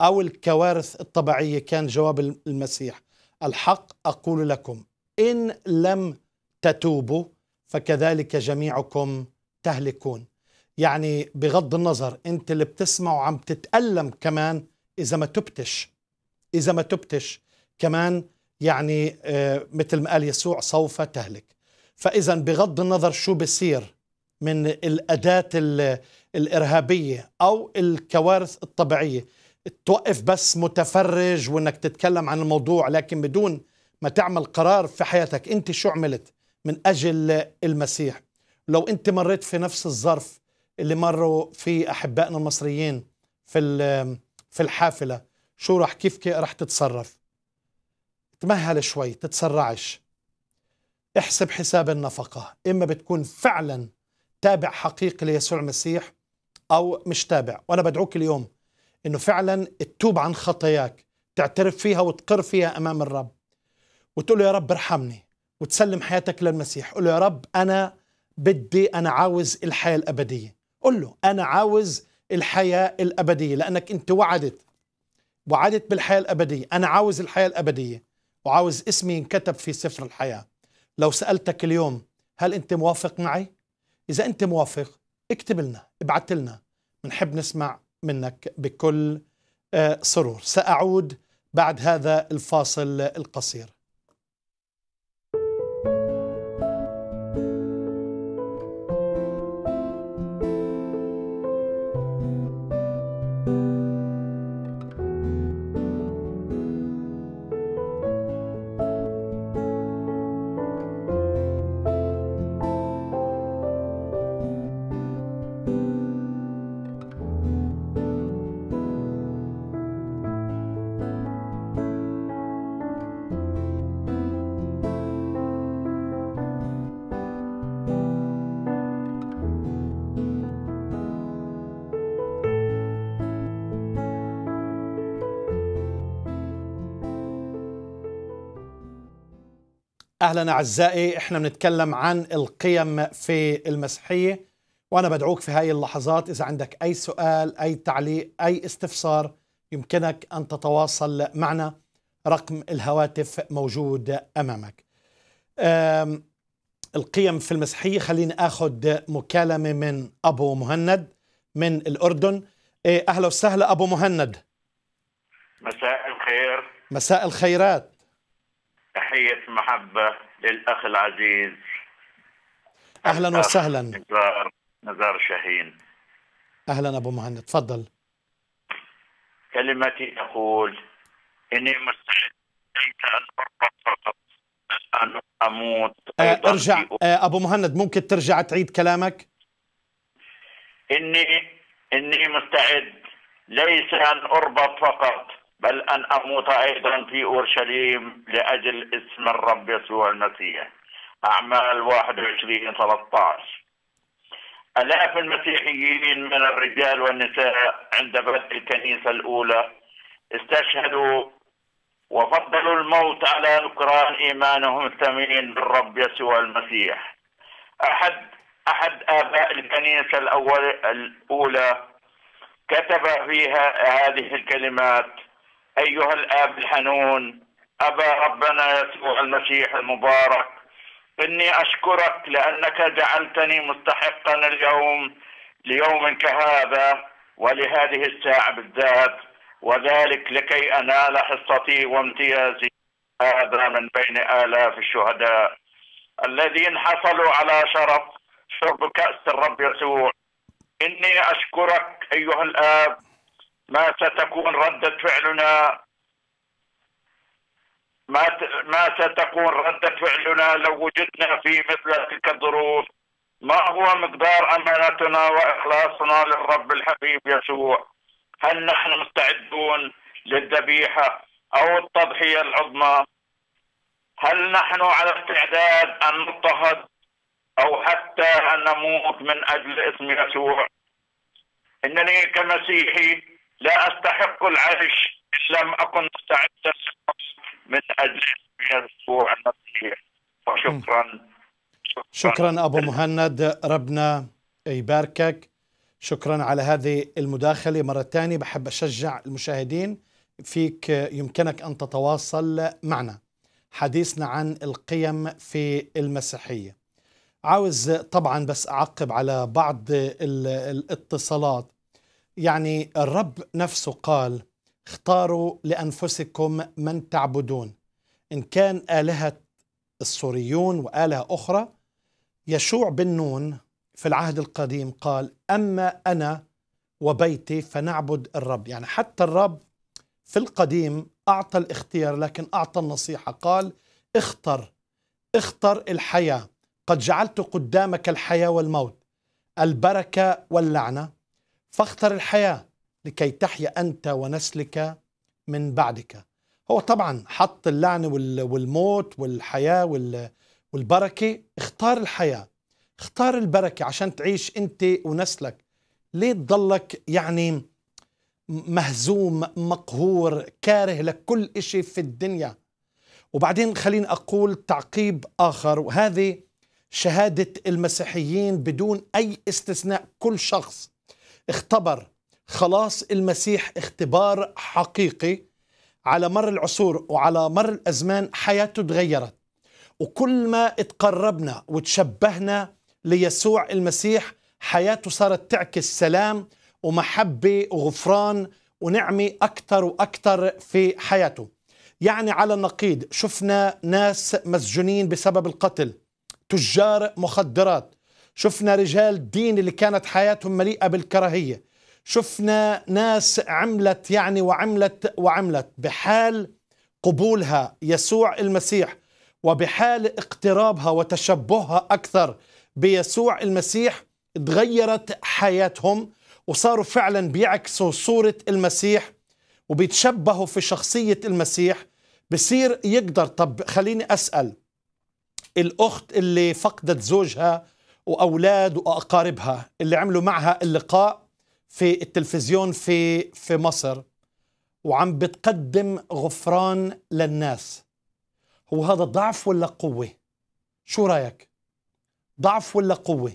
او الكوارث الطبيعيه كان جواب المسيح الحق اقول لكم ان لم تتوبوا فكذلك جميعكم تهلكون يعني بغض النظر انت اللي بتسمع وعم تتألم كمان اذا ما تبتش اذا ما تبتش كمان يعني آه، مثل ما قال يسوع سوف تهلك فاذا بغض النظر شو بصير من الاداه الارهابيه او الكوارث الطبيعيه توقف بس متفرج وانك تتكلم عن الموضوع لكن بدون ما تعمل قرار في حياتك انت شو عملت من اجل المسيح لو انت مريت في نفس الظرف اللي مروا فيه احبائنا المصريين في في الحافله شو راح كيف راح تتصرف تمهل شوي تتسرعش احسب حساب النفقه اما بتكون فعلا تابع حقيقي ليسوع المسيح او مش تابع وانا بدعوك اليوم انه فعلا تتوب عن خطاياك تعترف فيها وتقر فيها امام الرب وتقول له يا رب ارحمني وتسلم حياتك للمسيح قول له يا رب انا بدي انا عاوز الحياه الابديه قل له أنا عاوز الحياة الأبدية لأنك أنت وعدت وعدت بالحياة الأبدية أنا عاوز الحياة الأبدية وعاوز اسمي ينكتب في سفر الحياة لو سألتك اليوم هل أنت موافق معي؟ إذا أنت موافق اكتب لنا ابعت لنا بنحب نسمع منك بكل آه، سرور سأعود بعد هذا الفاصل القصير اهلا اعزائي احنا بنتكلم عن القيم في المسيحيه وانا بدعوك في هاي اللحظات اذا عندك اي سؤال اي تعليق اي استفسار يمكنك ان تتواصل معنا رقم الهواتف موجود امامك أم القيم في المسيحيه خليني اخذ مكالمه من ابو مهند من الاردن إيه، اهلا وسهلا ابو مهند مساء الخير مساء الخيرات المحبة للأخ العزيز أهلا وسهلا نزار نزار شاهين أهلا أبو مهند تفضل كلمتي تقول إني مستعد ليس أن فقط أن أموت آه، أيضا ارجع آه، أبو مهند ممكن ترجع تعيد كلامك إني إني مستعد ليس أن أربط فقط بل أن أموت أيضا في أورشليم لأجل اسم الرب يسوع المسيح أعمال 21 13 ألاف المسيحيين من الرجال والنساء عند بدء الكنيسة الأولى استشهدوا وفضلوا الموت على نكران إيمانهم الثمين بالرب يسوع المسيح أحد أحد آباء الكنيسة الأول الأولى كتب فيها هذه الكلمات أيها الآب الحنون أبا ربنا يسوع المسيح المبارك إني أشكرك لأنك جعلتني مستحقا اليوم ليوم كهذا ولهذه الساعة بالذات وذلك لكي أنال حصتي وامتيازي هذا من بين آلاف الشهداء الذين حصلوا على شرف شرب كأس الرب يسوع إني أشكرك أيها الآب ما ستكون ردة فعلنا ما ما ستكون ردة فعلنا لو وجدنا في مثل تلك الظروف ما هو مقدار أمانتنا وإخلاصنا للرب الحبيب يسوع هل نحن مستعدون للذبيحة أو التضحية العظمى هل نحن على استعداد أن نضطهد أو حتى أن نموت من أجل اسم يسوع إنني كمسيحي لا أستحق العيش إن لم أكن مستعدا من أجل الأسبوع النصيح وشكرا شكرا أبو مهند ربنا يباركك شكرا على هذه المداخلة مرة ثانية بحب أشجع المشاهدين فيك يمكنك أن تتواصل معنا حديثنا عن القيم في المسيحية عاوز طبعا بس أعقب على بعض الاتصالات يعني الرب نفسه قال اختاروا لانفسكم من تعبدون ان كان الهه السوريون والهه اخرى يشوع بن نون في العهد القديم قال اما انا وبيتي فنعبد الرب يعني حتى الرب في القديم اعطى الاختيار لكن اعطى النصيحه قال اختر اختر الحياه قد جعلت قدامك الحياه والموت البركه واللعنه فاختر الحياة لكي تحيا أنت ونسلك من بعدك هو طبعا حط اللعنة والموت والحياة والبركة اختار الحياة اختار البركة عشان تعيش أنت ونسلك ليه تضلك يعني مهزوم مقهور كاره لكل إشي في الدنيا وبعدين خليني أقول تعقيب آخر وهذه شهادة المسيحيين بدون أي استثناء كل شخص اختبر خلاص المسيح اختبار حقيقي على مر العصور وعلى مر الازمان حياته تغيرت وكل ما تقربنا وتشبهنا ليسوع المسيح حياته صارت تعكس سلام ومحبه وغفران ونعمه اكثر واكثر في حياته يعني على النقيض شفنا ناس مسجونين بسبب القتل تجار مخدرات شفنا رجال دين اللي كانت حياتهم مليئة بالكراهية شفنا ناس عملت يعني وعملت وعملت بحال قبولها يسوع المسيح وبحال اقترابها وتشبهها أكثر بيسوع المسيح تغيرت حياتهم وصاروا فعلا بيعكسوا صورة المسيح وبيتشبهوا في شخصية المسيح بصير يقدر طب خليني أسأل الأخت اللي فقدت زوجها واولاد واقاربها اللي عملوا معها اللقاء في التلفزيون في في مصر وعم بتقدم غفران للناس هو هذا ضعف ولا قوه شو رايك ضعف ولا قوه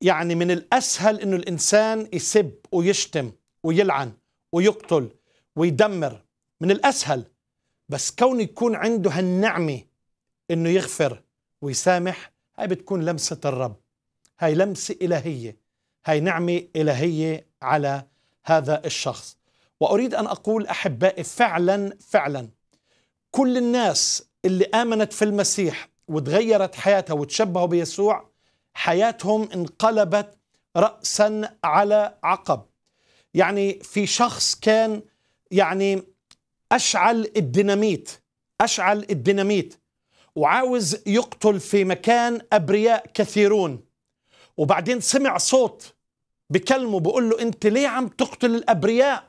يعني من الاسهل انه الانسان يسب ويشتم ويلعن ويقتل ويدمر من الاسهل بس كونه يكون عنده هالنعمه انه يغفر ويسامح هاي بتكون لمسة الرب هاي لمسة إلهية هاي نعمة إلهية على هذا الشخص وأريد أن أقول أحبائي فعلا فعلا كل الناس اللي آمنت في المسيح وتغيرت حياتها وتشبهوا بيسوع حياتهم انقلبت رأسا على عقب يعني في شخص كان يعني أشعل الديناميت أشعل الديناميت وعاوز يقتل في مكان أبرياء كثيرون وبعدين سمع صوت بكلمه بقول له أنت ليه عم تقتل الأبرياء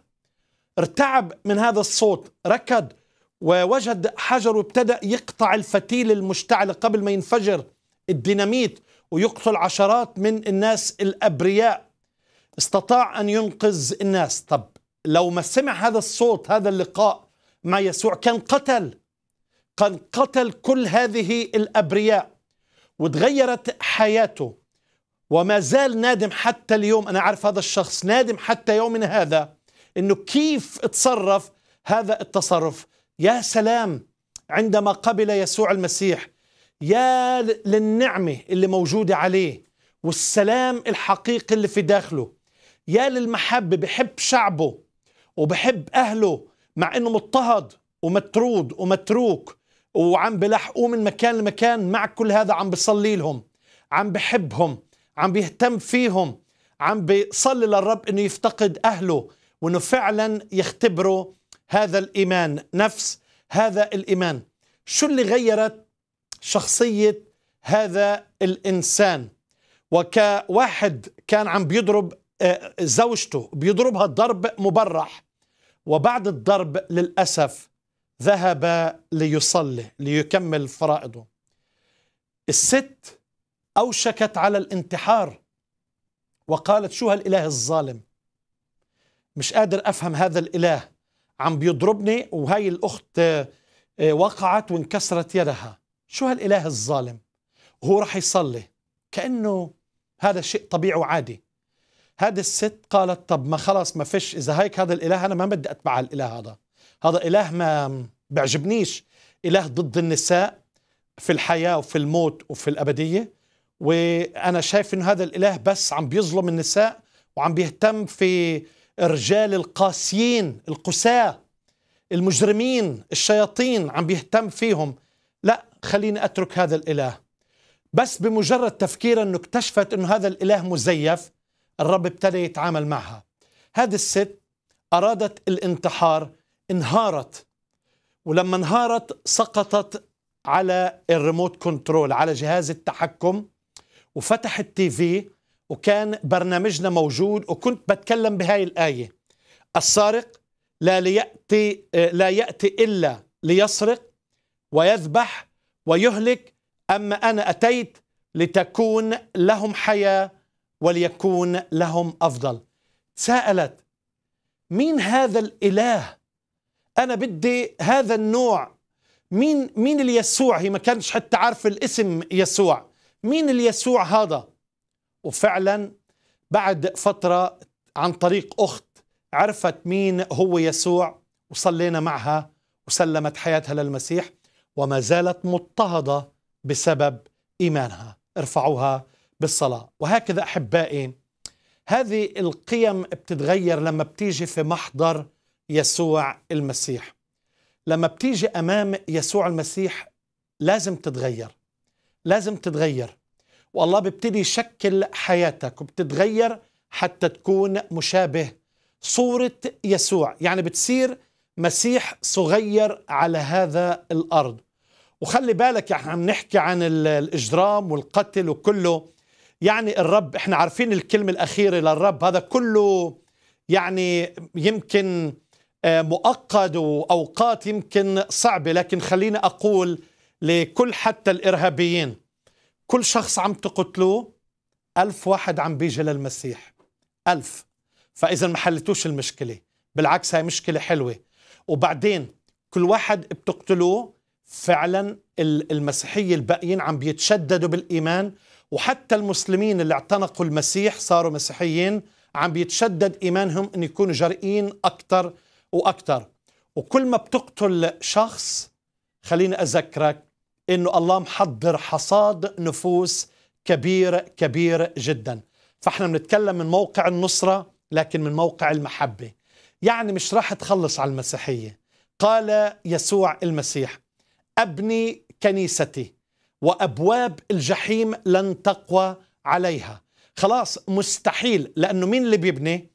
ارتعب من هذا الصوت ركض ووجد حجر وابتدأ يقطع الفتيل المشتعل قبل ما ينفجر الديناميت ويقتل عشرات من الناس الأبرياء استطاع أن ينقذ الناس طب لو ما سمع هذا الصوت هذا اللقاء مع يسوع كان قتل قد قتل كل هذه الأبرياء وتغيرت حياته وما زال نادم حتى اليوم أنا عارف هذا الشخص نادم حتى يومنا هذا أنه كيف اتصرف هذا التصرف يا سلام عندما قبل يسوع المسيح يا للنعمة اللي موجودة عليه والسلام الحقيقي اللي في داخله يا للمحبة بحب شعبه وبحب أهله مع أنه مضطهد ومترود ومتروك وعم بلحقوه من مكان لمكان مع كل هذا عم بصلي لهم عم بحبهم عم بيهتم فيهم عم بيصلي للرب انه يفتقد اهله وانه فعلا يختبروا هذا الايمان نفس هذا الايمان شو اللي غيرت شخصيه هذا الانسان وكواحد كان عم بيضرب آه، زوجته بيضربها ضرب مبرح وبعد الضرب للاسف ذهب ليصلي ليكمل فرائضه الست أوشكت على الانتحار وقالت شو هالإله الظالم مش قادر أفهم هذا الإله عم بيضربني وهي الأخت آه، وقعت وانكسرت يدها شو هالإله الظالم وهو راح يصلي كأنه هذا شيء طبيعي وعادي هذه الست قالت طب ما خلاص ما فيش إذا هيك هذا الإله أنا ما بدي أتبع الإله هذا هذا إله ما بيعجبنيش إله ضد النساء في الحياة وفي الموت وفي الأبدية وأنا شايف أنه هذا الإله بس عم بيظلم النساء وعم بيهتم في الرجال القاسيين القساة المجرمين الشياطين عم بيهتم فيهم لا خليني أترك هذا الإله بس بمجرد تفكيرها أنه اكتشفت أنه هذا الإله مزيف الرب ابتدى يتعامل معها هذه الست أرادت الانتحار انهارت ولما انهارت سقطت على الريموت كنترول على جهاز التحكم وفتح التي في وكان برنامجنا موجود وكنت بتكلم بهاي الآية السارق لا ليأتي آه، لا يأتي إلا ليسرق ويذبح ويهلك أما أنا أتيت لتكون لهم حياة وليكون لهم أفضل سألت مين هذا الإله انا بدي هذا النوع مين مين اليسوع هي ما كانش حتى عارف الاسم يسوع مين اليسوع هذا وفعلا بعد فتره عن طريق اخت عرفت مين هو يسوع وصلينا معها وسلمت حياتها للمسيح وما زالت مضطهده بسبب ايمانها ارفعوها بالصلاه وهكذا احبائي هذه القيم بتتغير لما بتيجي في محضر يسوع المسيح لما بتيجي امام يسوع المسيح لازم تتغير لازم تتغير والله بيبتدي يشكل حياتك وبتتغير حتى تكون مشابه صورة يسوع يعني بتصير مسيح صغير على هذا الأرض وخلي بالك احنا عم نحكي عن الإجرام والقتل وكله يعني الرب احنا عارفين الكلمة الأخيرة للرب هذا كله يعني يمكن مؤقت وأوقات يمكن صعبة لكن خليني أقول لكل حتى الإرهابيين كل شخص عم تقتلوه ألف واحد عم بيجي للمسيح ألف فإذا ما حلتوش المشكلة بالعكس هاي مشكلة حلوة وبعدين كل واحد بتقتلوه فعلا المسيحية الباقيين عم بيتشددوا بالإيمان وحتى المسلمين اللي اعتنقوا المسيح صاروا مسيحيين عم بيتشدد إيمانهم أن يكونوا جرئين أكثر واكثر وكل ما بتقتل شخص خليني اذكرك انه الله محضر حصاد نفوس كبير كبير جدا فاحنا بنتكلم من موقع النصره لكن من موقع المحبه يعني مش راح تخلص على المسيحيه قال يسوع المسيح ابني كنيستي وابواب الجحيم لن تقوى عليها خلاص مستحيل لانه مين اللي بيبني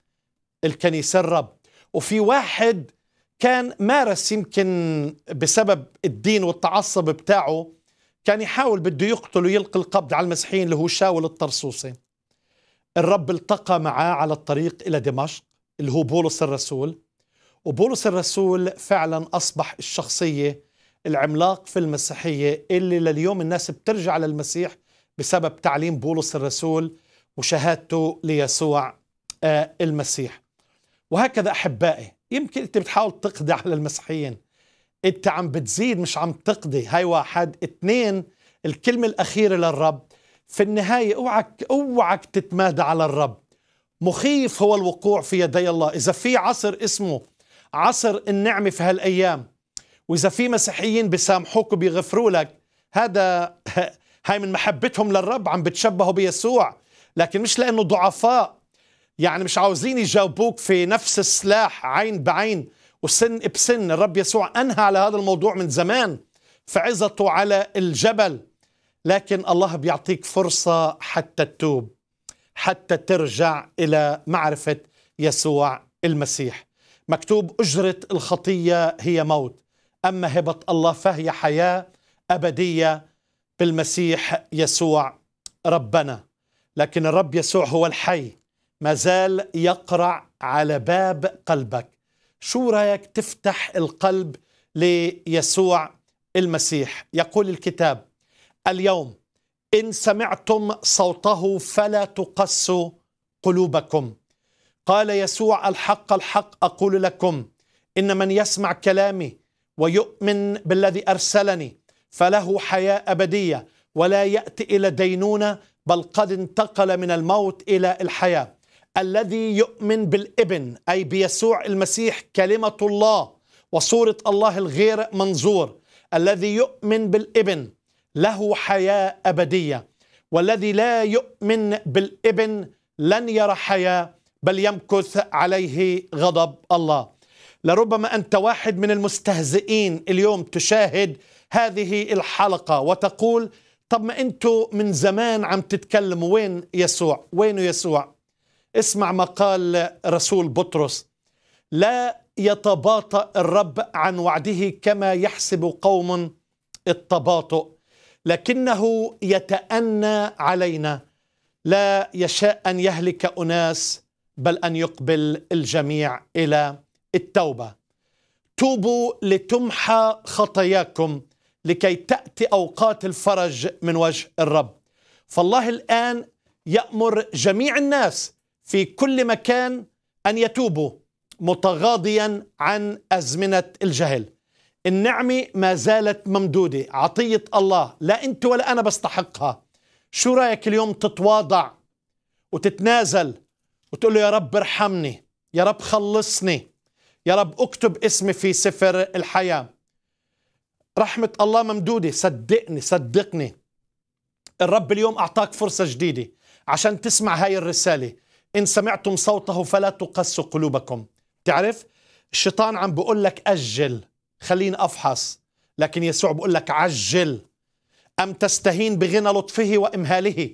الكنيسه الرب وفي واحد كان مارس يمكن بسبب الدين والتعصب بتاعه كان يحاول بده يقتل ويلقي القبض على المسيحيين اللي هو شاول الطرسوسي الرب التقى معاه على الطريق إلى دمشق اللي هو بولس الرسول وبولس الرسول فعلا أصبح الشخصية العملاق في المسيحية اللي لليوم الناس بترجع للمسيح بسبب تعليم بولس الرسول وشهادته ليسوع آه، المسيح وهكذا أحبائي يمكن أنت بتحاول تقضي على المسيحيين أنت عم بتزيد مش عم تقضي هاي واحد اثنين الكلمة الأخيرة للرب في النهاية اوعك اوعك تتمادى على الرب مخيف هو الوقوع في يدي الله إذا في عصر اسمه عصر النعمة في هالأيام وإذا في مسيحيين بيسامحوك وبيغفروا لك هذا هاي من محبتهم للرب عم بتشبهوا بيسوع لكن مش لأنه ضعفاء يعني مش عاوزين يجاوبوك في نفس السلاح عين بعين وسن بسن الرب يسوع أنهى على هذا الموضوع من زمان فعظته على الجبل لكن الله بيعطيك فرصة حتى تتوب حتى ترجع إلى معرفة يسوع المسيح مكتوب أجرة الخطية هي موت أما هبة الله فهي حياة أبدية بالمسيح يسوع ربنا لكن الرب يسوع هو الحي ما زال يقرع على باب قلبك شو رايك تفتح القلب ليسوع المسيح يقول الكتاب اليوم ان سمعتم صوته فلا تقسوا قلوبكم قال يسوع الحق الحق اقول لكم ان من يسمع كلامي ويؤمن بالذي ارسلني فله حياه ابديه ولا ياتي الى دينونه بل قد انتقل من الموت الى الحياه الذي يؤمن بالابن أي بيسوع المسيح كلمة الله وصورة الله الغير منظور الذي يؤمن بالابن له حياة أبدية والذي لا يؤمن بالابن لن يرى حياة بل يمكث عليه غضب الله لربما أنت واحد من المستهزئين اليوم تشاهد هذه الحلقة وتقول طب ما أنتوا من زمان عم تتكلموا وين يسوع وين يسوع اسمع ما قال رسول بطرس لا يتباطأ الرب عن وعده كما يحسب قوم التباطؤ لكنه يتأنى علينا لا يشاء أن يهلك أناس بل أن يقبل الجميع إلى التوبة توبوا لتمحى خطاياكم لكي تأتي أوقات الفرج من وجه الرب فالله الآن يأمر جميع الناس في كل مكان أن يتوبوا متغاضيا عن أزمنة الجهل النعمة ما زالت ممدودة عطية الله لا أنت ولا أنا بستحقها شو رأيك اليوم تتواضع وتتنازل وتقول له يا رب ارحمني يا رب خلصني يا رب اكتب اسمي في سفر الحياة رحمة الله ممدودة صدقني صدقني الرب اليوم أعطاك فرصة جديدة عشان تسمع هاي الرسالة إن سمعتم صوته فلا تقسوا قلوبكم تعرف الشيطان عم بقول لك أجل خليني أفحص لكن يسوع بقول لك عجل أم تستهين بغنى لطفه وإمهاله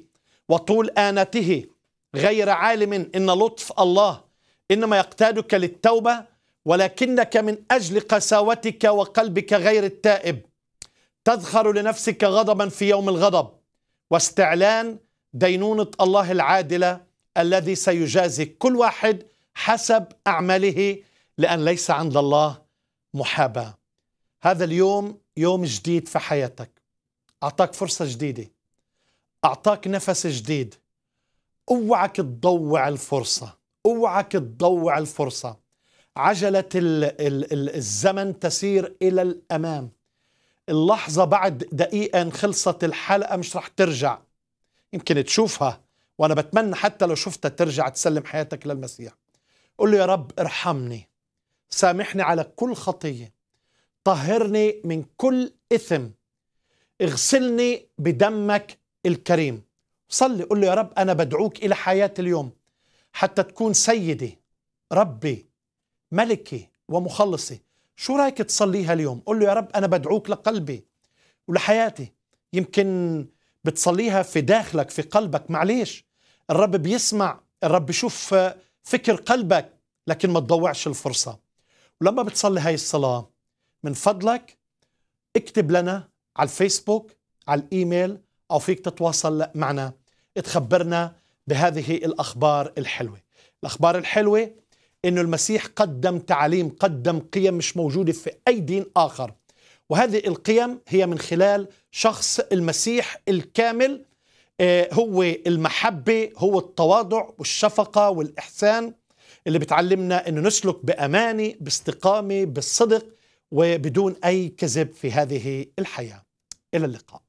وطول آنته غير عالم إن لطف الله إنما يقتادك للتوبة ولكنك من أجل قساوتك وقلبك غير التائب تذخر لنفسك غضبا في يوم الغضب واستعلان دينونة الله العادلة الذي سيجازي كل واحد حسب اعماله لان ليس عند الله محاباه هذا اليوم يوم جديد في حياتك اعطاك فرصه جديده اعطاك نفس جديد اوعك تضوع الفرصه اوعك تضوع الفرصه عجله الـ الـ الـ الزمن تسير الى الامام اللحظه بعد دقيقه ان خلصت الحلقه مش رح ترجع يمكن تشوفها وانا بتمنى حتى لو شفتها ترجع تسلم حياتك للمسيح قل له يا رب ارحمني سامحني على كل خطيه طهرني من كل اثم اغسلني بدمك الكريم صلي قل له يا رب انا بدعوك الى حياتي اليوم حتى تكون سيدي ربي ملكي ومخلصي شو رايك تصليها اليوم قل له يا رب انا بدعوك لقلبي ولحياتي يمكن بتصليها في داخلك في قلبك معليش الرب بيسمع الرب بيشوف آه، فكر قلبك لكن ما تضوعش الفرصة ولما بتصلي هاي الصلاة من فضلك اكتب لنا على الفيسبوك على الإيميل أو فيك تتواصل معنا تخبرنا بهذه الأخبار الحلوة الأخبار الحلوة أنه المسيح قدم تعاليم قدم قيم مش موجودة في أي دين آخر وهذه القيم هي من خلال شخص المسيح الكامل آه، هو المحبة هو التواضع والشفقة والإحسان اللي بتعلمنا أنه نسلك بأمانة باستقامة بالصدق وبدون أي كذب في هذه الحياة إلى اللقاء